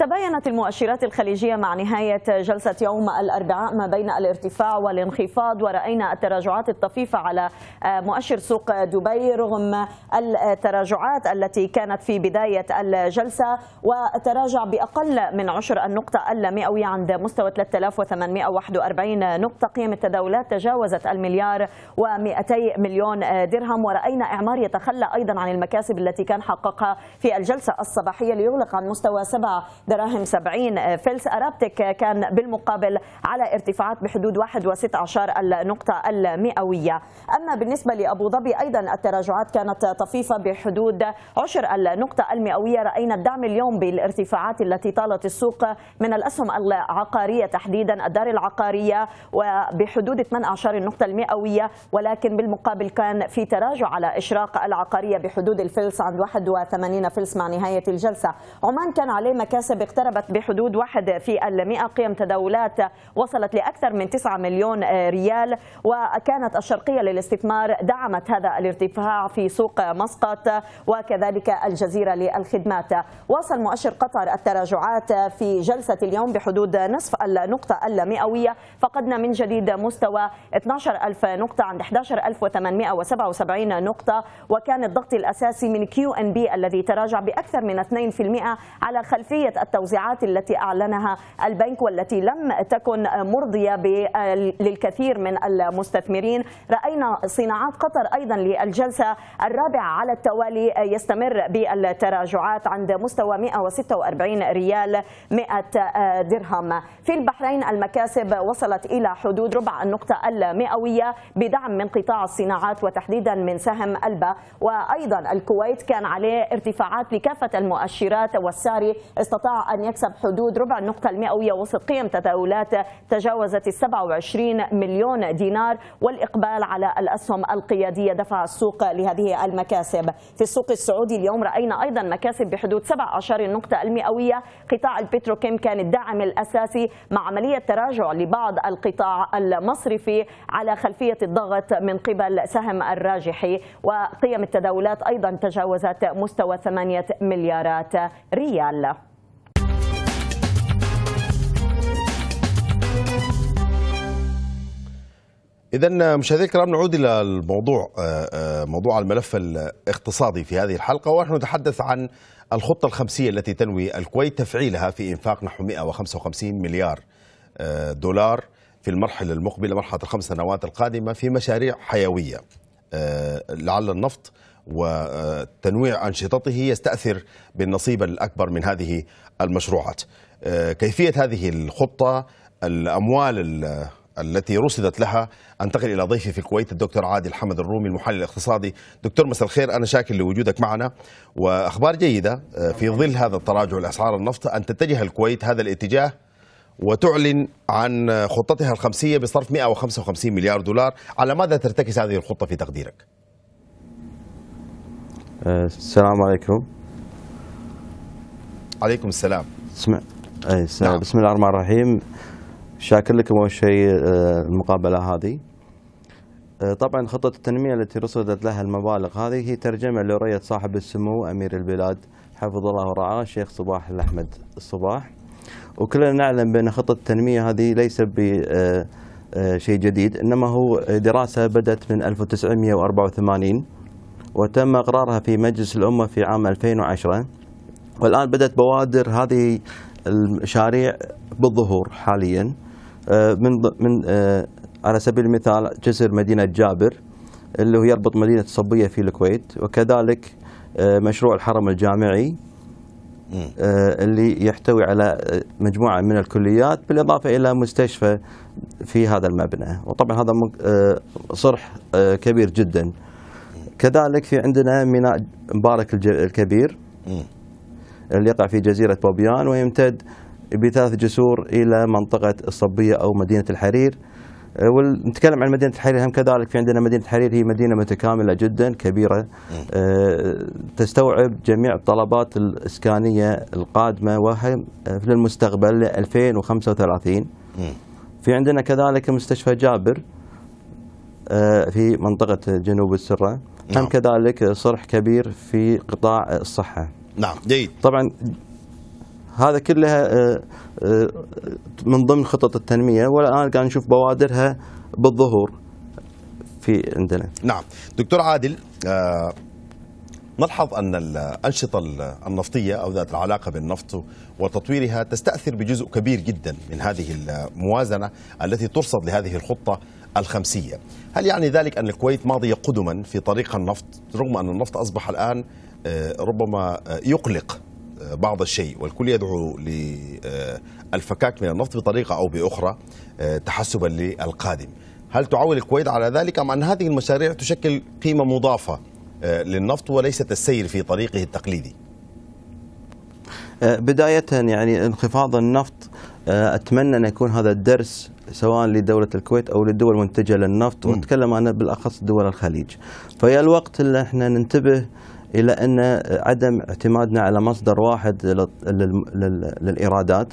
تباينت المؤشرات الخليجية مع نهاية جلسة يوم الأربعاء ما بين الارتفاع والانخفاض ورأينا التراجعات الطفيفة على آه، مؤشر سوق دبي رغم التراجعات التي كانت في بداية الجلسة وتراجع بأقل من عشر النقطة المئوية عند مستوى 3841 نقطة قيم التداولات تجاوزت المليار و200 مليون درهم ورأينا إعمار يتخلى أيضا عن المكاسب التي كان حققها في الجلسة الصباحية ليغلق عن مستوى 7 دراهم 70 آه، فلس أرابتك آه، كان بالمقابل على ارتفاعات بحدود 1.16 النقطة المئوية أما بالنسبة لأبو ظبي أيضا التراجعات كانت طفيفة بحدود 10 النقطة المئوية رأينا الدعم اليوم بالارتفاعات التي طالت السوق من الأسهم العقارية تحديدا الدار العقارية وبحدود 18 النقطة المئوية ولكن بالمقابل كان في تراجع على إشراق العقارية بحدود الفلس عند 81 فلس مع نهاية الجلسة عمان كان عليه مكاسب الذهب اقتربت بحدود واحد في المئة قيم تداولات وصلت لأكثر من 9 مليون ريال وكانت الشرقية للاستثمار دعمت هذا الارتفاع في سوق مسقط وكذلك الجزيرة للخدمات واصل مؤشر قطر التراجعات في جلسة اليوم بحدود نصف النقطة المئوية فقدنا من جديد مستوى 12000 نقطة عند 11877 نقطة وكان الضغط الأساسي من كيو ان بي الذي تراجع بأكثر من 2% على خلفية التوزيعات التي أعلنها البنك والتي لم تكن مرضية للكثير من المستثمرين رأينا صناعات قطر أيضا للجلسة الرابعة على التوالي يستمر بالتراجعات عند مستوى 146 ريال 100 درهم في البحرين المكاسب وصلت إلى حدود ربع النقطة المئوية بدعم من قطاع الصناعات وتحديدا من سهم ألبا وأيضا الكويت كان عليه ارتفاعات لكافة المؤشرات والساري استطاع استطاع أن يكسب حدود ربع النقطة المئوية وسط قيم تداولات تجاوزت ال 27 مليون دينار والإقبال على الأسهم القيادية دفع السوق لهذه المكاسب في السوق السعودي اليوم رأينا أيضا مكاسب بحدود 17 نقطة المئوية قطاع البتروكيم كان الداعم الأساسي مع عملية تراجع لبعض القطاع المصرفي على خلفية الضغط من قبل سهم الراجحي وقيم التداولات أيضا تجاوزت مستوى 8 مليارات ريال إذا مشاهدينا الكرام نعود إلى الموضوع آه، آه، موضوع الملف الاقتصادي في هذه الحلقة ونحن نتحدث عن الخطة الخمسية التي تنوي الكويت تفعيلها في إنفاق نحو 155 مليار آه، دولار في المرحلة المقبلة مرحلة الخمس سنوات القادمة في مشاريع حيوية لعل النفط وتنويع أنشطته يستأثر بالنصيب الأكبر من هذه المشروعات كيفية هذه الخطة الأموال التي رصدت لها انتقل الى ضيفي في الكويت الدكتور عادل حمد الرومي المحلل الاقتصادي دكتور مساء الخير انا شاكر لوجودك معنا واخبار جيده آه، في ظل هذا التراجع لاسعار النفط ان تتجه الكويت هذا الاتجاه وتعلن عن خطتها الخمسيه بصرف 155 مليار دولار على ماذا ترتكز هذه الخطه في تقديرك آه، السلام عليكم عليكم السلام اسمع أي نعم. بسم الله الرحمن الرحيم شاكر لكم اول شيء آه، المقابله هذه آه، طبعا خطه التنميه التي رصدت لها المبالغ هذه هي ترجمه لرؤيه صاحب السمو امير البلاد حفظ الله ورعاه الشيخ صباح الاحمد الصباح وكلنا نعلم بان خطه التنميه هذه ليس ب آه، شيء جديد انما هو دراسه بدات من 1984 وتم اقرارها في مجلس الامه في عام 2010 والان بدات بوادر هذه المشاريع بالظهور حاليا آه، من من آه، على سبيل المثال جسر مدينه جابر اللي هو يربط مدينه الصبيه في الكويت وكذلك آه، مشروع الحرم الجامعي اللي يحتوي على مجموعه من الكليات بالاضافه الى مستشفى في هذا المبنى وطبعا هذا صرح كبير جدا كذلك في عندنا ميناء مبارك الكبير اللي يقع في جزيره بوبيان ويمتد بثلاث جسور الى منطقه الصبيه او مدينه الحرير آه، ونتكلم عن مدينه الحرير هم كذلك في عندنا مدينه الحرير هي مدينه متكامله جدا كبيره آه، تستوعب جميع الطلبات الاسكانيه القادمه وهم آه، في المستقبل 2035 في عندنا كذلك مستشفى جابر في منطقه جنوب السره هم نعم. كذلك صرح كبير في قطاع الصحه نعم جيد طبعا هذا كلها آه، آه، من ضمن خطط التنميه والان قاعد نشوف بوادرها بالظهور في عندنا نعم دكتور عادل آه، نلحظ أن الأنشطة النفطية أو ذات العلاقة بالنفط وتطويرها تستأثر بجزء كبير جدا من هذه الموازنة التي ترصد لهذه الخطة الخمسية هل يعني ذلك أن الكويت ماضية قدما في طريق النفط رغم أن النفط أصبح الآن ربما يقلق بعض الشيء والكل يدعو للفكاك آه، من النفط بطريقة أو بأخرى آه، تحسبا للقادم هل تعول الكويت على ذلك أم أن هذه المشاريع تشكل قيمة مضافة آه، للنفط وليست السير في طريقه التقليدي بداية يعني انخفاض النفط أتمنى أن يكون هذا الدرس سواء لدولة الكويت أو للدول المنتجة للنفط وأتكلم أنا بالأخص دول الخليج فيا الوقت اللي احنا ننتبه الى ان عدم اعتمادنا على مصدر واحد للايرادات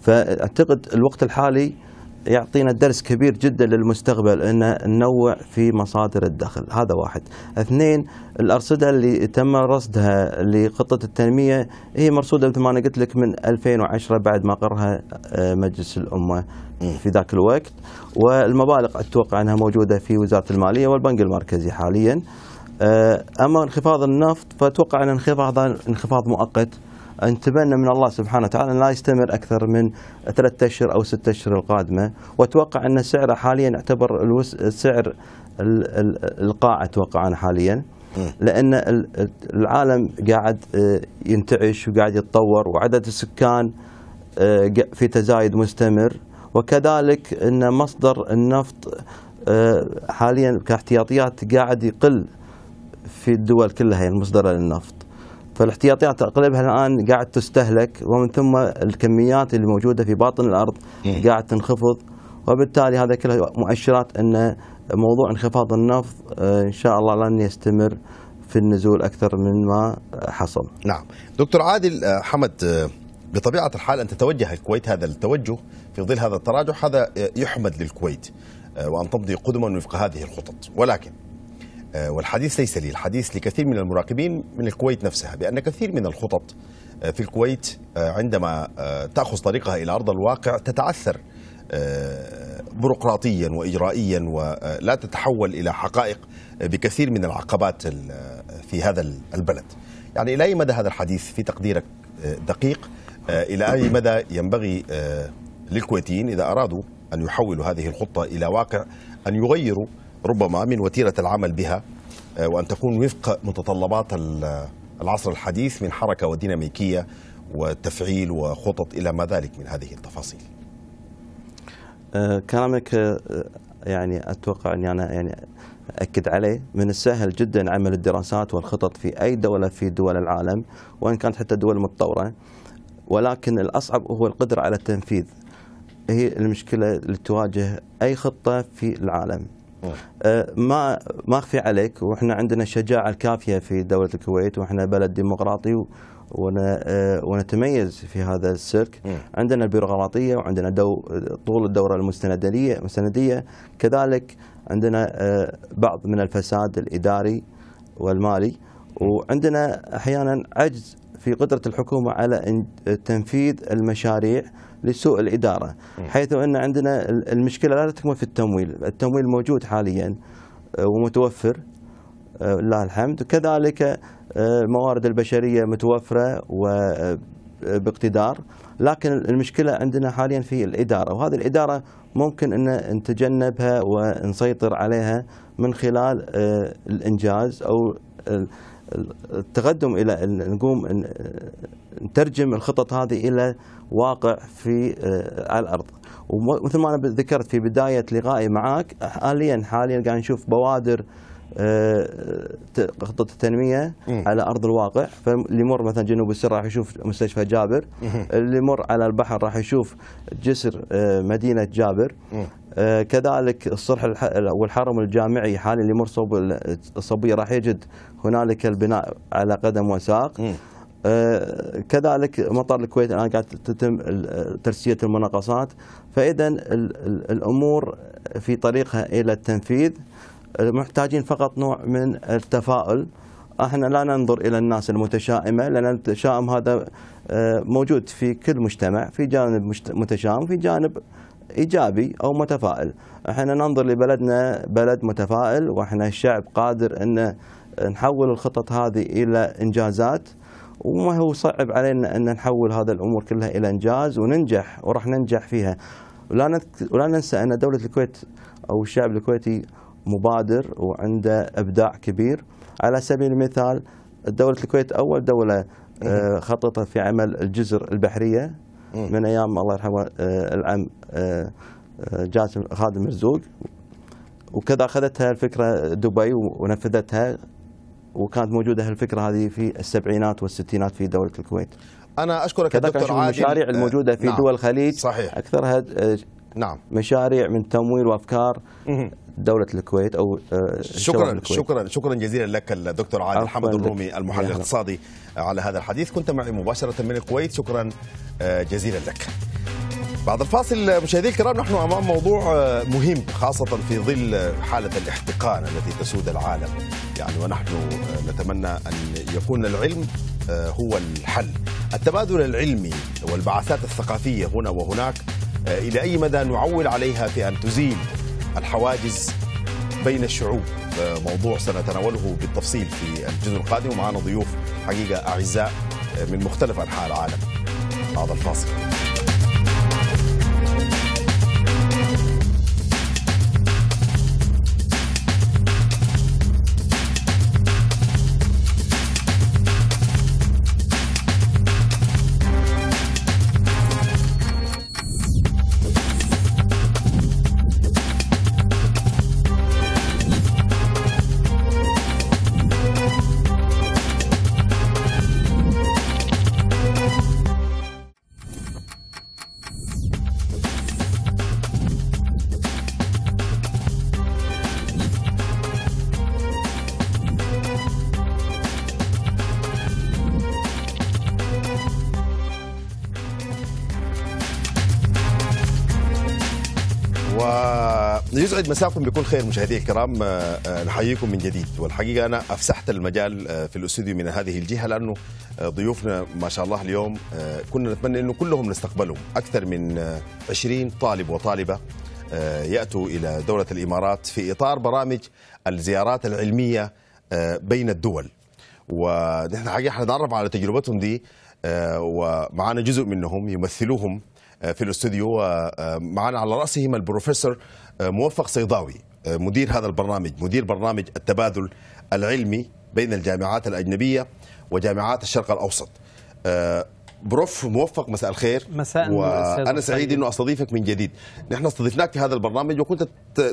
فاعتقد الوقت الحالي يعطينا درس كبير جدا للمستقبل ان ننوع في مصادر الدخل هذا واحد اثنين الارصده اللي تم رصدها لخطه التنميه هي مرصوده مثل ما انا قلت لك من 2010 بعد ما قرها آه، مجلس الامه في ذاك الوقت والمبالغ اتوقع انها موجوده في وزاره الماليه والبنك المركزي حاليا آه، اما انخفاض النفط فاتوقع ان انخفاض انخفاض مؤقت نتمنى من الله سبحانه وتعالى ان لا يستمر اكثر من ثلاثة اشهر او ستة اشهر القادمه واتوقع ان سعره حاليا يعتبر السعر القاع اتوقع انا حاليا لان العالم قاعد آه، ينتعش وقاعد يتطور وعدد السكان آه، في تزايد مستمر وكذلك ان مصدر النفط حاليا كاحتياطيات قاعد يقل في الدول كلها المصدرة يعني للنفط فالاحتياطيات اغلبها الان قاعد تستهلك ومن ثم الكميات اللي موجوده في باطن الارض إيه. قاعد تنخفض وبالتالي هذا كله مؤشرات ان موضوع انخفاض النفط آه، ان شاء الله لن يستمر في النزول اكثر من ما حصل. نعم، دكتور عادل آه، حمد آه، بطبيعه الحال ان تتوجه الكويت هذا التوجه في ظل هذا التراجع هذا يحمد للكويت وان تمضي قدما وفق هذه الخطط، ولكن آه، والحديث ليس لي الحديث لكثير من المراقبين من الكويت نفسها بأن كثير من الخطط آه، في الكويت آه، عندما تأخذ طريقها إلى أرض الواقع تتعثر بيروقراطيا وإجرائيا ولا تتحول إلى حقائق بكثير من العقبات في هذا البلد يعني إلى أي مدى هذا الحديث في تقديرك دقيق إلى أي مدى ينبغي للكويتيين إذا أرادوا أن يحولوا هذه الخطة إلى واقع أن يغيروا ربما من وتيره العمل بها آه، وان تكون وفق متطلبات آه، العصر الحديث من حركه وديناميكيه وتفعيل وخطط الى ما ذلك من هذه التفاصيل. آه، كلامك يعني اتوقع اني انا يعني اكد عليه من السهل جدا عمل الدراسات والخطط في اي دوله في دول العالم وان كانت حتى دول متطوره ولكن الاصعب هو القدره على التنفيذ هي المشكله اللي تواجه اي خطه في العالم آه، ما ما اخفي عليك واحنا عندنا الشجاعه الكافيه في دوله الكويت واحنا بلد ديمقراطي آه، ونتميز في هذا السلك عندنا البيروقراطيه وعندنا دو طول الدوره المستنديه المستنديه كذلك عندنا آه، بعض من الفساد الاداري والمالي وعندنا احيانا عجز في قدره الحكومه على تنفيذ المشاريع لسوء الإدارة حيث أن عندنا المشكلة لا تكمن في التمويل التمويل موجود حاليا آه، ومتوفر آه، لله الحمد كذلك آه، الموارد البشرية متوفرة وباقتدار لكن المشكلة عندنا حاليا في الإدارة وهذه الإدارة ممكن أن نتجنبها ونسيطر عليها من خلال الإنجاز أو التقدم الى ان نقوم نترجم الخطط هذه الى واقع في على آه، الارض ومثل ما انا ذكرت في بدايه لقائي معك حاليا حاليا قاعد نشوف بوادر آه، آه، خطه التنميه على ارض الواقع فاللي يمر مثلا جنوب السر راح يشوف مستشفى جابر اللي يمر على البحر راح يشوف جسر آه، مدينه جابر كذلك الصرح والحرم الجامعي حاليا اللي يمر صوب الصبيه راح يجد هنالك البناء على قدم وساق مم. كذلك مطار الكويت الان قاعد تتم ترسيه المناقصات فاذا الامور في طريقها الى التنفيذ محتاجين فقط نوع من التفاؤل احنا لا ننظر الى الناس المتشائمه لان التشاؤم هذا آه، موجود في كل مجتمع في جانب متشائم في جانب ايجابي او متفائل احنا ننظر لبلدنا بلد متفائل واحنا الشعب قادر ان نحول الخطط هذه الى انجازات وما هو صعب علينا ان نحول هذا الامور كلها الى انجاز وننجح وراح ننجح فيها ولا ولا ننسى ان دوله الكويت او الشعب الكويتي مبادر وعنده ابداع كبير على سبيل المثال دوله الكويت اول دوله إيه. آه، خططت في عمل الجزر البحريه إيه. من ايام الله يرحمه آه، العم آه، جاسم خادم مرزوق وكذا اخذتها الفكره دبي ونفذتها وكانت موجوده هالفكره هذه في السبعينات والستينات في دوله الكويت. انا اشكرك كذا دكتور عادل المشاريع الموجوده في نعم دول الخليج نعم. صحيح اكثرها نعم مشاريع من تمويل وافكار دولة الكويت أو آه، شكرا الكويت. شكرا شكرا جزيلا لك الدكتور عادل حمد الرومي المحلل الاقتصادي على هذا الحديث كنت معي مباشرة من الكويت شكرا آه، جزيلا لك بعد الفاصل آه، مشاهدي الكرام نحن أمام موضوع مهم خاصة في ظل حالة الاحتقان التي تسود العالم يعني ونحن نتمنى أن يكون العلم هو الحل التبادل العلمي والبعثات الثقافية هنا وهناك إلى أي مدى نعول عليها في أن تزيل الحواجز بين الشعوب موضوع سنتناوله بالتفصيل في الجزء القادم ومعنا ضيوف حقيقة أعزاء من مختلف أنحاء العالم هذا الفاصل مساكم بكل خير مشاهدينا الكرام آه، آه، نحييكم من جديد والحقيقه انا افسحت المجال آه، في الاستوديو من هذه الجهه لانه ضيوفنا ما شاء الله اليوم كنا نتمنى انه كلهم نستقبلهم اكثر من 20 طالب وطالبه ياتوا الى دوله الامارات في اطار برامج الزيارات العلميه بين الدول ونحن حقيقه حنتعرف على تجربتهم دي ومعانا جزء منهم يمثلوهم آه، في الاستوديو ومعنا على راسهما البروفيسور آه، موفق صيداوي آه، مدير هذا البرنامج مدير برنامج التبادل العلمي بين الجامعات الأجنبية وجامعات الشرق الأوسط بروف موفق مساء الخير مساء وانا سعيد انه استضيفك من جديد نحن استضفناك في هذا البرنامج وكنت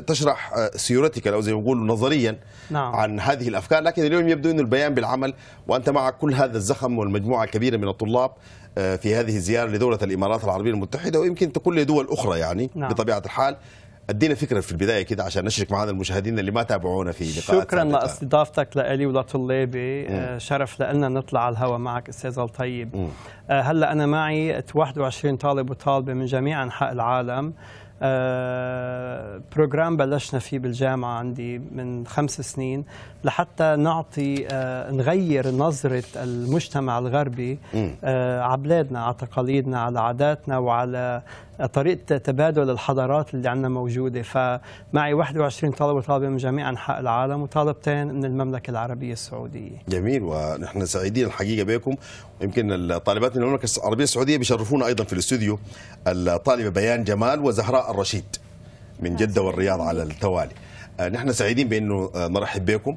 تشرح سيورتك او زي ما يقولوا نظريا نعم. عن هذه الافكار لكن اليوم يبدو انه البيان بالعمل وانت مع كل هذا الزخم والمجموعه الكبيره من الطلاب آه، في هذه الزياره لدوله الامارات العربيه المتحده ويمكن تكون لدول اخرى يعني نعم. بطبيعه الحال ادينا فكره في البدايه كده عشان نشرك معنا المشاهدين اللي ما تابعونا في لقاءات شكرا لاستضافتك لالي ولطلابي مم. آه، شرف لنا نطلع على الهواء معك استاذ الطيب آه، هلا انا معي 21 طالب وطالبه من جميع انحاء العالم بروجرام آه، بلشنا فيه بالجامعة عندي من خمس سنين لحتى نعطي آه، نغير نظرة المجتمع الغربي آه، على بلادنا على تقاليدنا على عاداتنا وعلى طريقه تبادل الحضارات اللي عندنا موجوده فمعي 21 طالب وطالبه من جميع انحاء العالم وطالبتين من المملكه العربيه السعوديه جميل ونحن سعيدين الحقيقه بكم ويمكن الطالبات من المملكه العربيه السعوديه بيشرفونا ايضا في الاستوديو الطالبه بيان جمال وزهراء الرشيد من جده والرياض على التوالي آه، نحن سعيدين بانه آه، نرحب بكم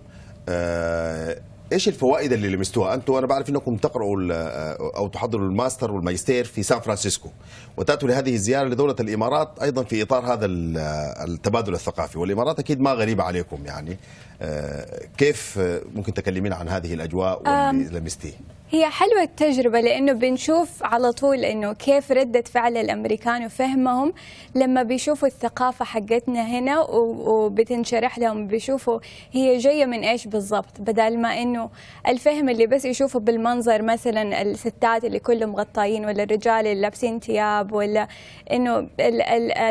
آه، ايش الفوائد اللي لمستوها انتم انا بعرف انكم تقراوا آه، او تحضروا الماستر والماجستير في سان فرانسيسكو وتاتوا لهذه الزياره لدوله الامارات ايضا في اطار هذا آه، التبادل الثقافي والامارات اكيد ما غريبه عليكم يعني آه، كيف ممكن تكلمين عن هذه الاجواء واللي لمستيه هي حلوة التجربة لأنه بنشوف على طول أنه كيف ردة فعل الأمريكان وفهمهم لما بيشوفوا الثقافة حقتنا هنا وبتنشرح لهم بيشوفوا هي جاية من إيش بالضبط بدل ما أنه الفهم اللي بس يشوفه بالمنظر مثلا الستات اللي كلهم مغطاين ولا الرجال اللي لابسين ثياب ولا أنه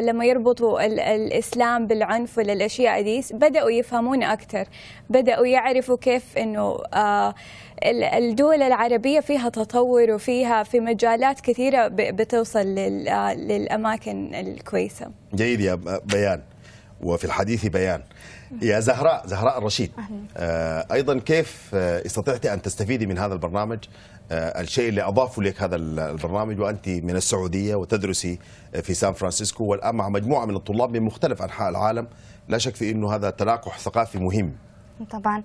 لما يربطوا الـ الإسلام بالعنف ولا الأشياء دي بدأوا يفهمون أكثر بدأوا يعرفوا كيف أنه آه الدول العربية فيها تطور وفيها في مجالات كثيرة بتوصل للأماكن الكويسة جيد يا بيان وفي الحديث بيان يا زهراء زهراء الرشيد آه، ايضا كيف آه، استطعت ان تستفيدي من هذا البرنامج آه، الشيء اللي اضافه لك هذا البرنامج وانت من السعوديه وتدرسي في سان فرانسيسكو والان مع مجموعه من الطلاب من مختلف انحاء العالم لا شك في انه هذا تلاقح ثقافي مهم طبعا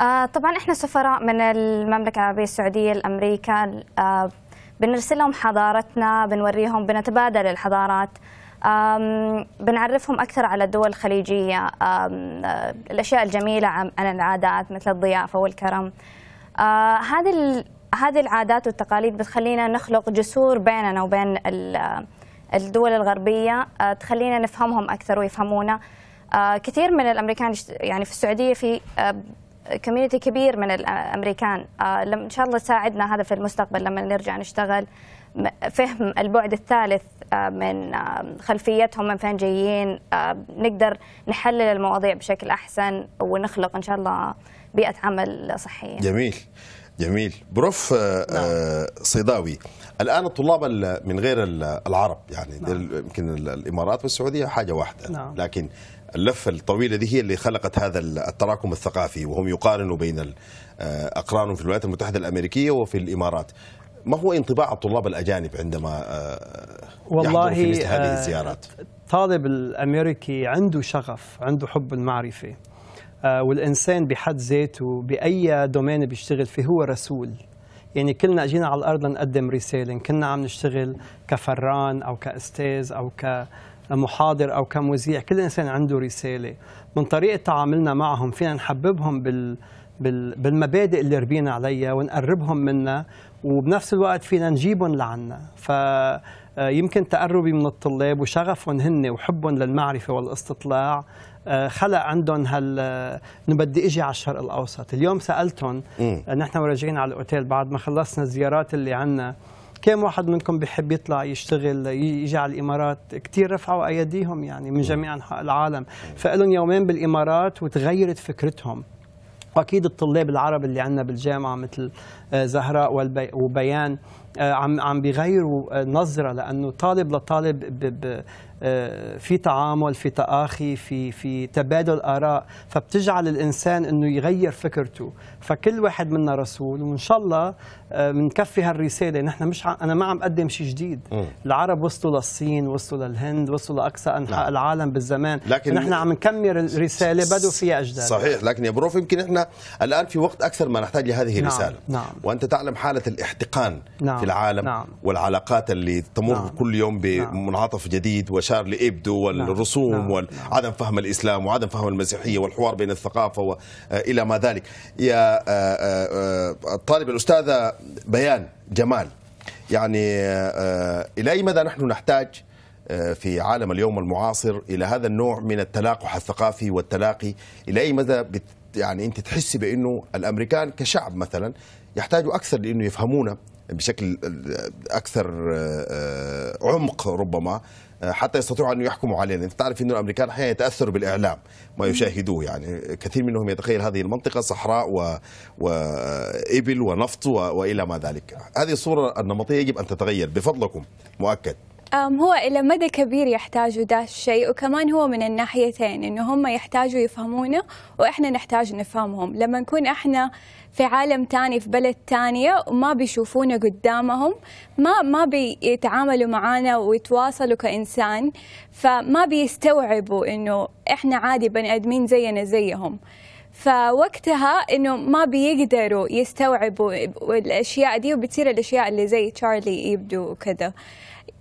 آه طبعا احنا سفراء من المملكه العربيه السعوديه لامريكا آه بنرسل لهم حضارتنا بنوريهم بنتبادل الحضارات بنعرفهم أكثر على الدول الخليجية الأشياء الجميلة عن العادات مثل الضيافة والكرم آه، هذه هذه العادات والتقاليد بتخلينا نخلق جسور بيننا وبين الدول الغربية آه، تخلينا نفهمهم أكثر ويفهمونا آه، كثير من الامريكان يعني في السعوديه في كوميونتي آه، كبير من الامريكان آه، لما ان شاء الله تساعدنا هذا في المستقبل لما نرجع نشتغل فهم البعد الثالث من خلفيتهم من فين جايين نقدر نحلل المواضيع بشكل احسن ونخلق ان شاء الله بيئه عمل صحيه جميل جميل بروف نعم. صيداوي الان الطلاب من غير العرب يعني نعم. يمكن نعم. الامارات والسعوديه حاجه واحده نعم. لكن اللفه الطويله دي هي اللي خلقت هذا التراكم الثقافي وهم يقارنوا بين آه، اقرانهم في الولايات المتحده الامريكيه وفي الامارات ما هو انطباع الطلاب الاجانب عندما آه، والله في مثل هذه آه، الزيارات الطالب الامريكي عنده شغف عنده حب المعرفه والانسان بحد ذاته باي دومين بيشتغل فيه هو رسول يعني كلنا اجينا على الارض لنقدم رساله كنا عم نشتغل كفران او كاستاذ او ك محاضر او كمذيع كل انسان عنده رساله من طريقه تعاملنا معهم فينا نحببهم بال بالمبادئ اللي ربينا عليها ونقربهم منا وبنفس الوقت فينا نجيبهم لعنا فيمكن آه، تقربي من الطلاب وشغفهم هن وحبهم للمعرفه والاستطلاع آه، خلق عندهم هال انه بدي اجي على الشرق الاوسط، اليوم سالتهم آه، نحن وراجعين على الاوتيل بعد ما خلصنا الزيارات اللي عندنا كم واحد منكم بحب يطلع يشتغل يجي على الامارات كثير رفعوا ايديهم يعني من جميع انحاء العالم فلهم يومين بالامارات وتغيرت فكرتهم واكيد الطلاب العرب اللي عندنا بالجامعه مثل آه، زهراء وبيان آه، عم عم بيغيروا آه، نظره لانه طالب لطالب آه، في تعامل في تآخي في في تبادل آراء فبتجعل الإنسان أنه يغير فكرته فكل واحد منا رسول وإن شاء الله بنكفي آه، هالرسالة نحن مش ع... أنا ما عم أقدم شيء جديد م. العرب وصلوا للصين وصلوا للهند وصلوا لأقصى أنحاء نعم. العالم بالزمان لكن نحن عم نكمل الرسالة بدو فيها أجداد صحيح لكن يا بروف يمكن نحن الآن في وقت أكثر ما نحتاج لهذه نعم. الرسالة نعم. وأنت تعلم حالة الاحتقان نعم. في العالم نعم. والعلاقات اللي تمر نعم. كل يوم نعم. بمنعطف جديد وش شارلي لإبدو نعم، والرسوم نعم. وعدم نعم. فهم الإسلام وعدم فهم المسيحية والحوار بين الثقافة وإلى آه، ما ذلك يا الطالب آه، آه، الأستاذة بيان جمال يعني إلى أي مدى نحن نحتاج في عالم اليوم المعاصر إلى هذا النوع من التلاقح الثقافي والتلاقي إلى أي مدى يعني أنت تحسي بأنه الأمريكان كشعب مثلا يحتاجوا أكثر لأنه يفهمونا بشكل أكثر عمق ربما حتى يستطيعوا أن يحكموا علينا أنت تعرف أن الأمريكان أحيانا يتأثروا بالإعلام ما يشاهدوه يعني كثير منهم يتخيل هذه المنطقة صحراء و... وإبل ونفط و... وإلى ما ذلك هذه الصورة النمطية يجب أن تتغير بفضلكم مؤكد هو إلى مدى كبير يحتاجوا ده الشيء وكمان هو من الناحيتين إنه هم يحتاجوا يفهمونا وإحنا نحتاج نفهمهم لما نكون إحنا في عالم تاني في بلد تانية وما بيشوفونا قدامهم ما ما بيتعاملوا معانا ويتواصلوا كإنسان فما بيستوعبوا إنه إحنا عادي بني آدمين زينا زيهم فوقتها انه ما بيقدروا يستوعبوا الاشياء دي وبتصير الاشياء اللي زي تشارلي يبدو وكذا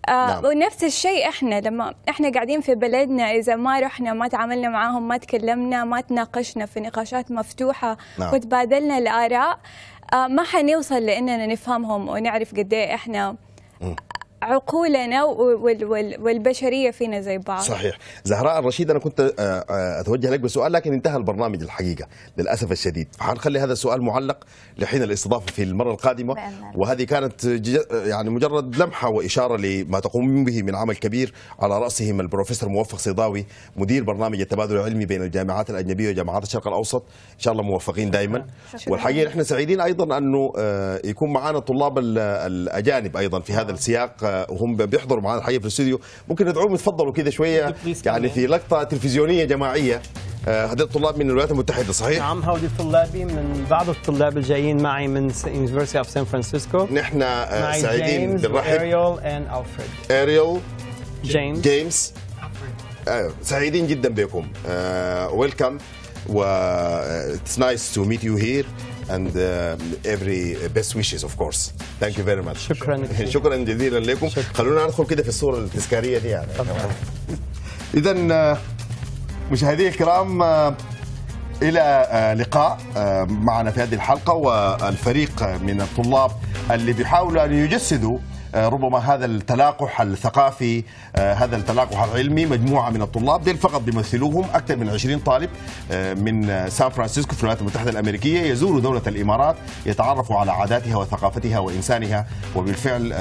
آه نعم. ونفس الشيء احنا لما احنا قاعدين في بلدنا اذا ما رحنا ما تعاملنا معاهم ما تكلمنا ما تناقشنا في نقاشات مفتوحه نعم. وتبادلنا الاراء آه ما حنوصل لاننا نفهمهم ونعرف قد إيه احنا عقولنا والبشريه فينا زي بعض صحيح زهراء الرشيد انا كنت آه، آه، اتوجه لك بسؤال لكن انتهى البرنامج الحقيقه للاسف الشديد فحنخلي هذا السؤال معلق لحين الاستضافه في المره القادمه وهذه كانت يعني مجرد لمحه واشاره لما تقوم به من عمل كبير على راسهم البروفيسور موفق صيداوي مدير برنامج التبادل العلمي بين الجامعات الاجنبيه وجامعات الشرق الاوسط ان شاء الله موفقين دائما والحقيقه نحن سعيدين ايضا انه آه، يكون معنا الطلاب الاجانب ايضا في هذا نعم. السياق وهم بيحضروا معانا الحقيقه في الاستوديو ممكن ندعوهم يتفضلوا كذا شويه يعني في لقطه تلفزيونيه جماعيه هذول آه، الطلاب من الولايات المتحده صحيح؟ نعم هؤلاء طلابي من بعض الطلاب الجايين معي من University of San Francisco نحن آه، سعيدين بالرحب اريول اند الفريد اريول جيمس جيمس سعيدين جدا بكم ويلكم آه، و اتس نايس تو ميت يو هير and um, uh, every best wishes of course thank you very much شكرا جزيلا شكرا جزيلا لكم شكرا. خلونا ندخل كده في الصوره التذكاريه دي يعني اذا آه، مشاهدي الكرام آه، الى آه، لقاء معنا في هذه الحلقه والفريق من الطلاب اللي بيحاولوا ان يجسدوا آه، ربما هذا التلاقح الثقافي آه، هذا التلاقح العلمي مجموعه من الطلاب ديل فقط بيمثلوهم اكثر من 20 طالب آه، من سان فرانسيسكو في الولايات المتحده الامريكيه يزوروا دوله الامارات يتعرفوا على عاداتها وثقافتها وانسانها وبالفعل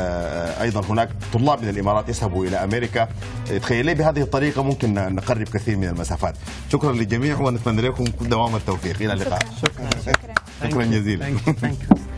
ايضا هناك طلاب من الامارات يذهبوا الى امريكا تخيلي بهذه الطريقه ممكن نقرب كثير من المسافات شكرا للجميع ونتمنى لكم دوام التوفيق الى اللقاء شكرا شكرا, شكرا جزيلا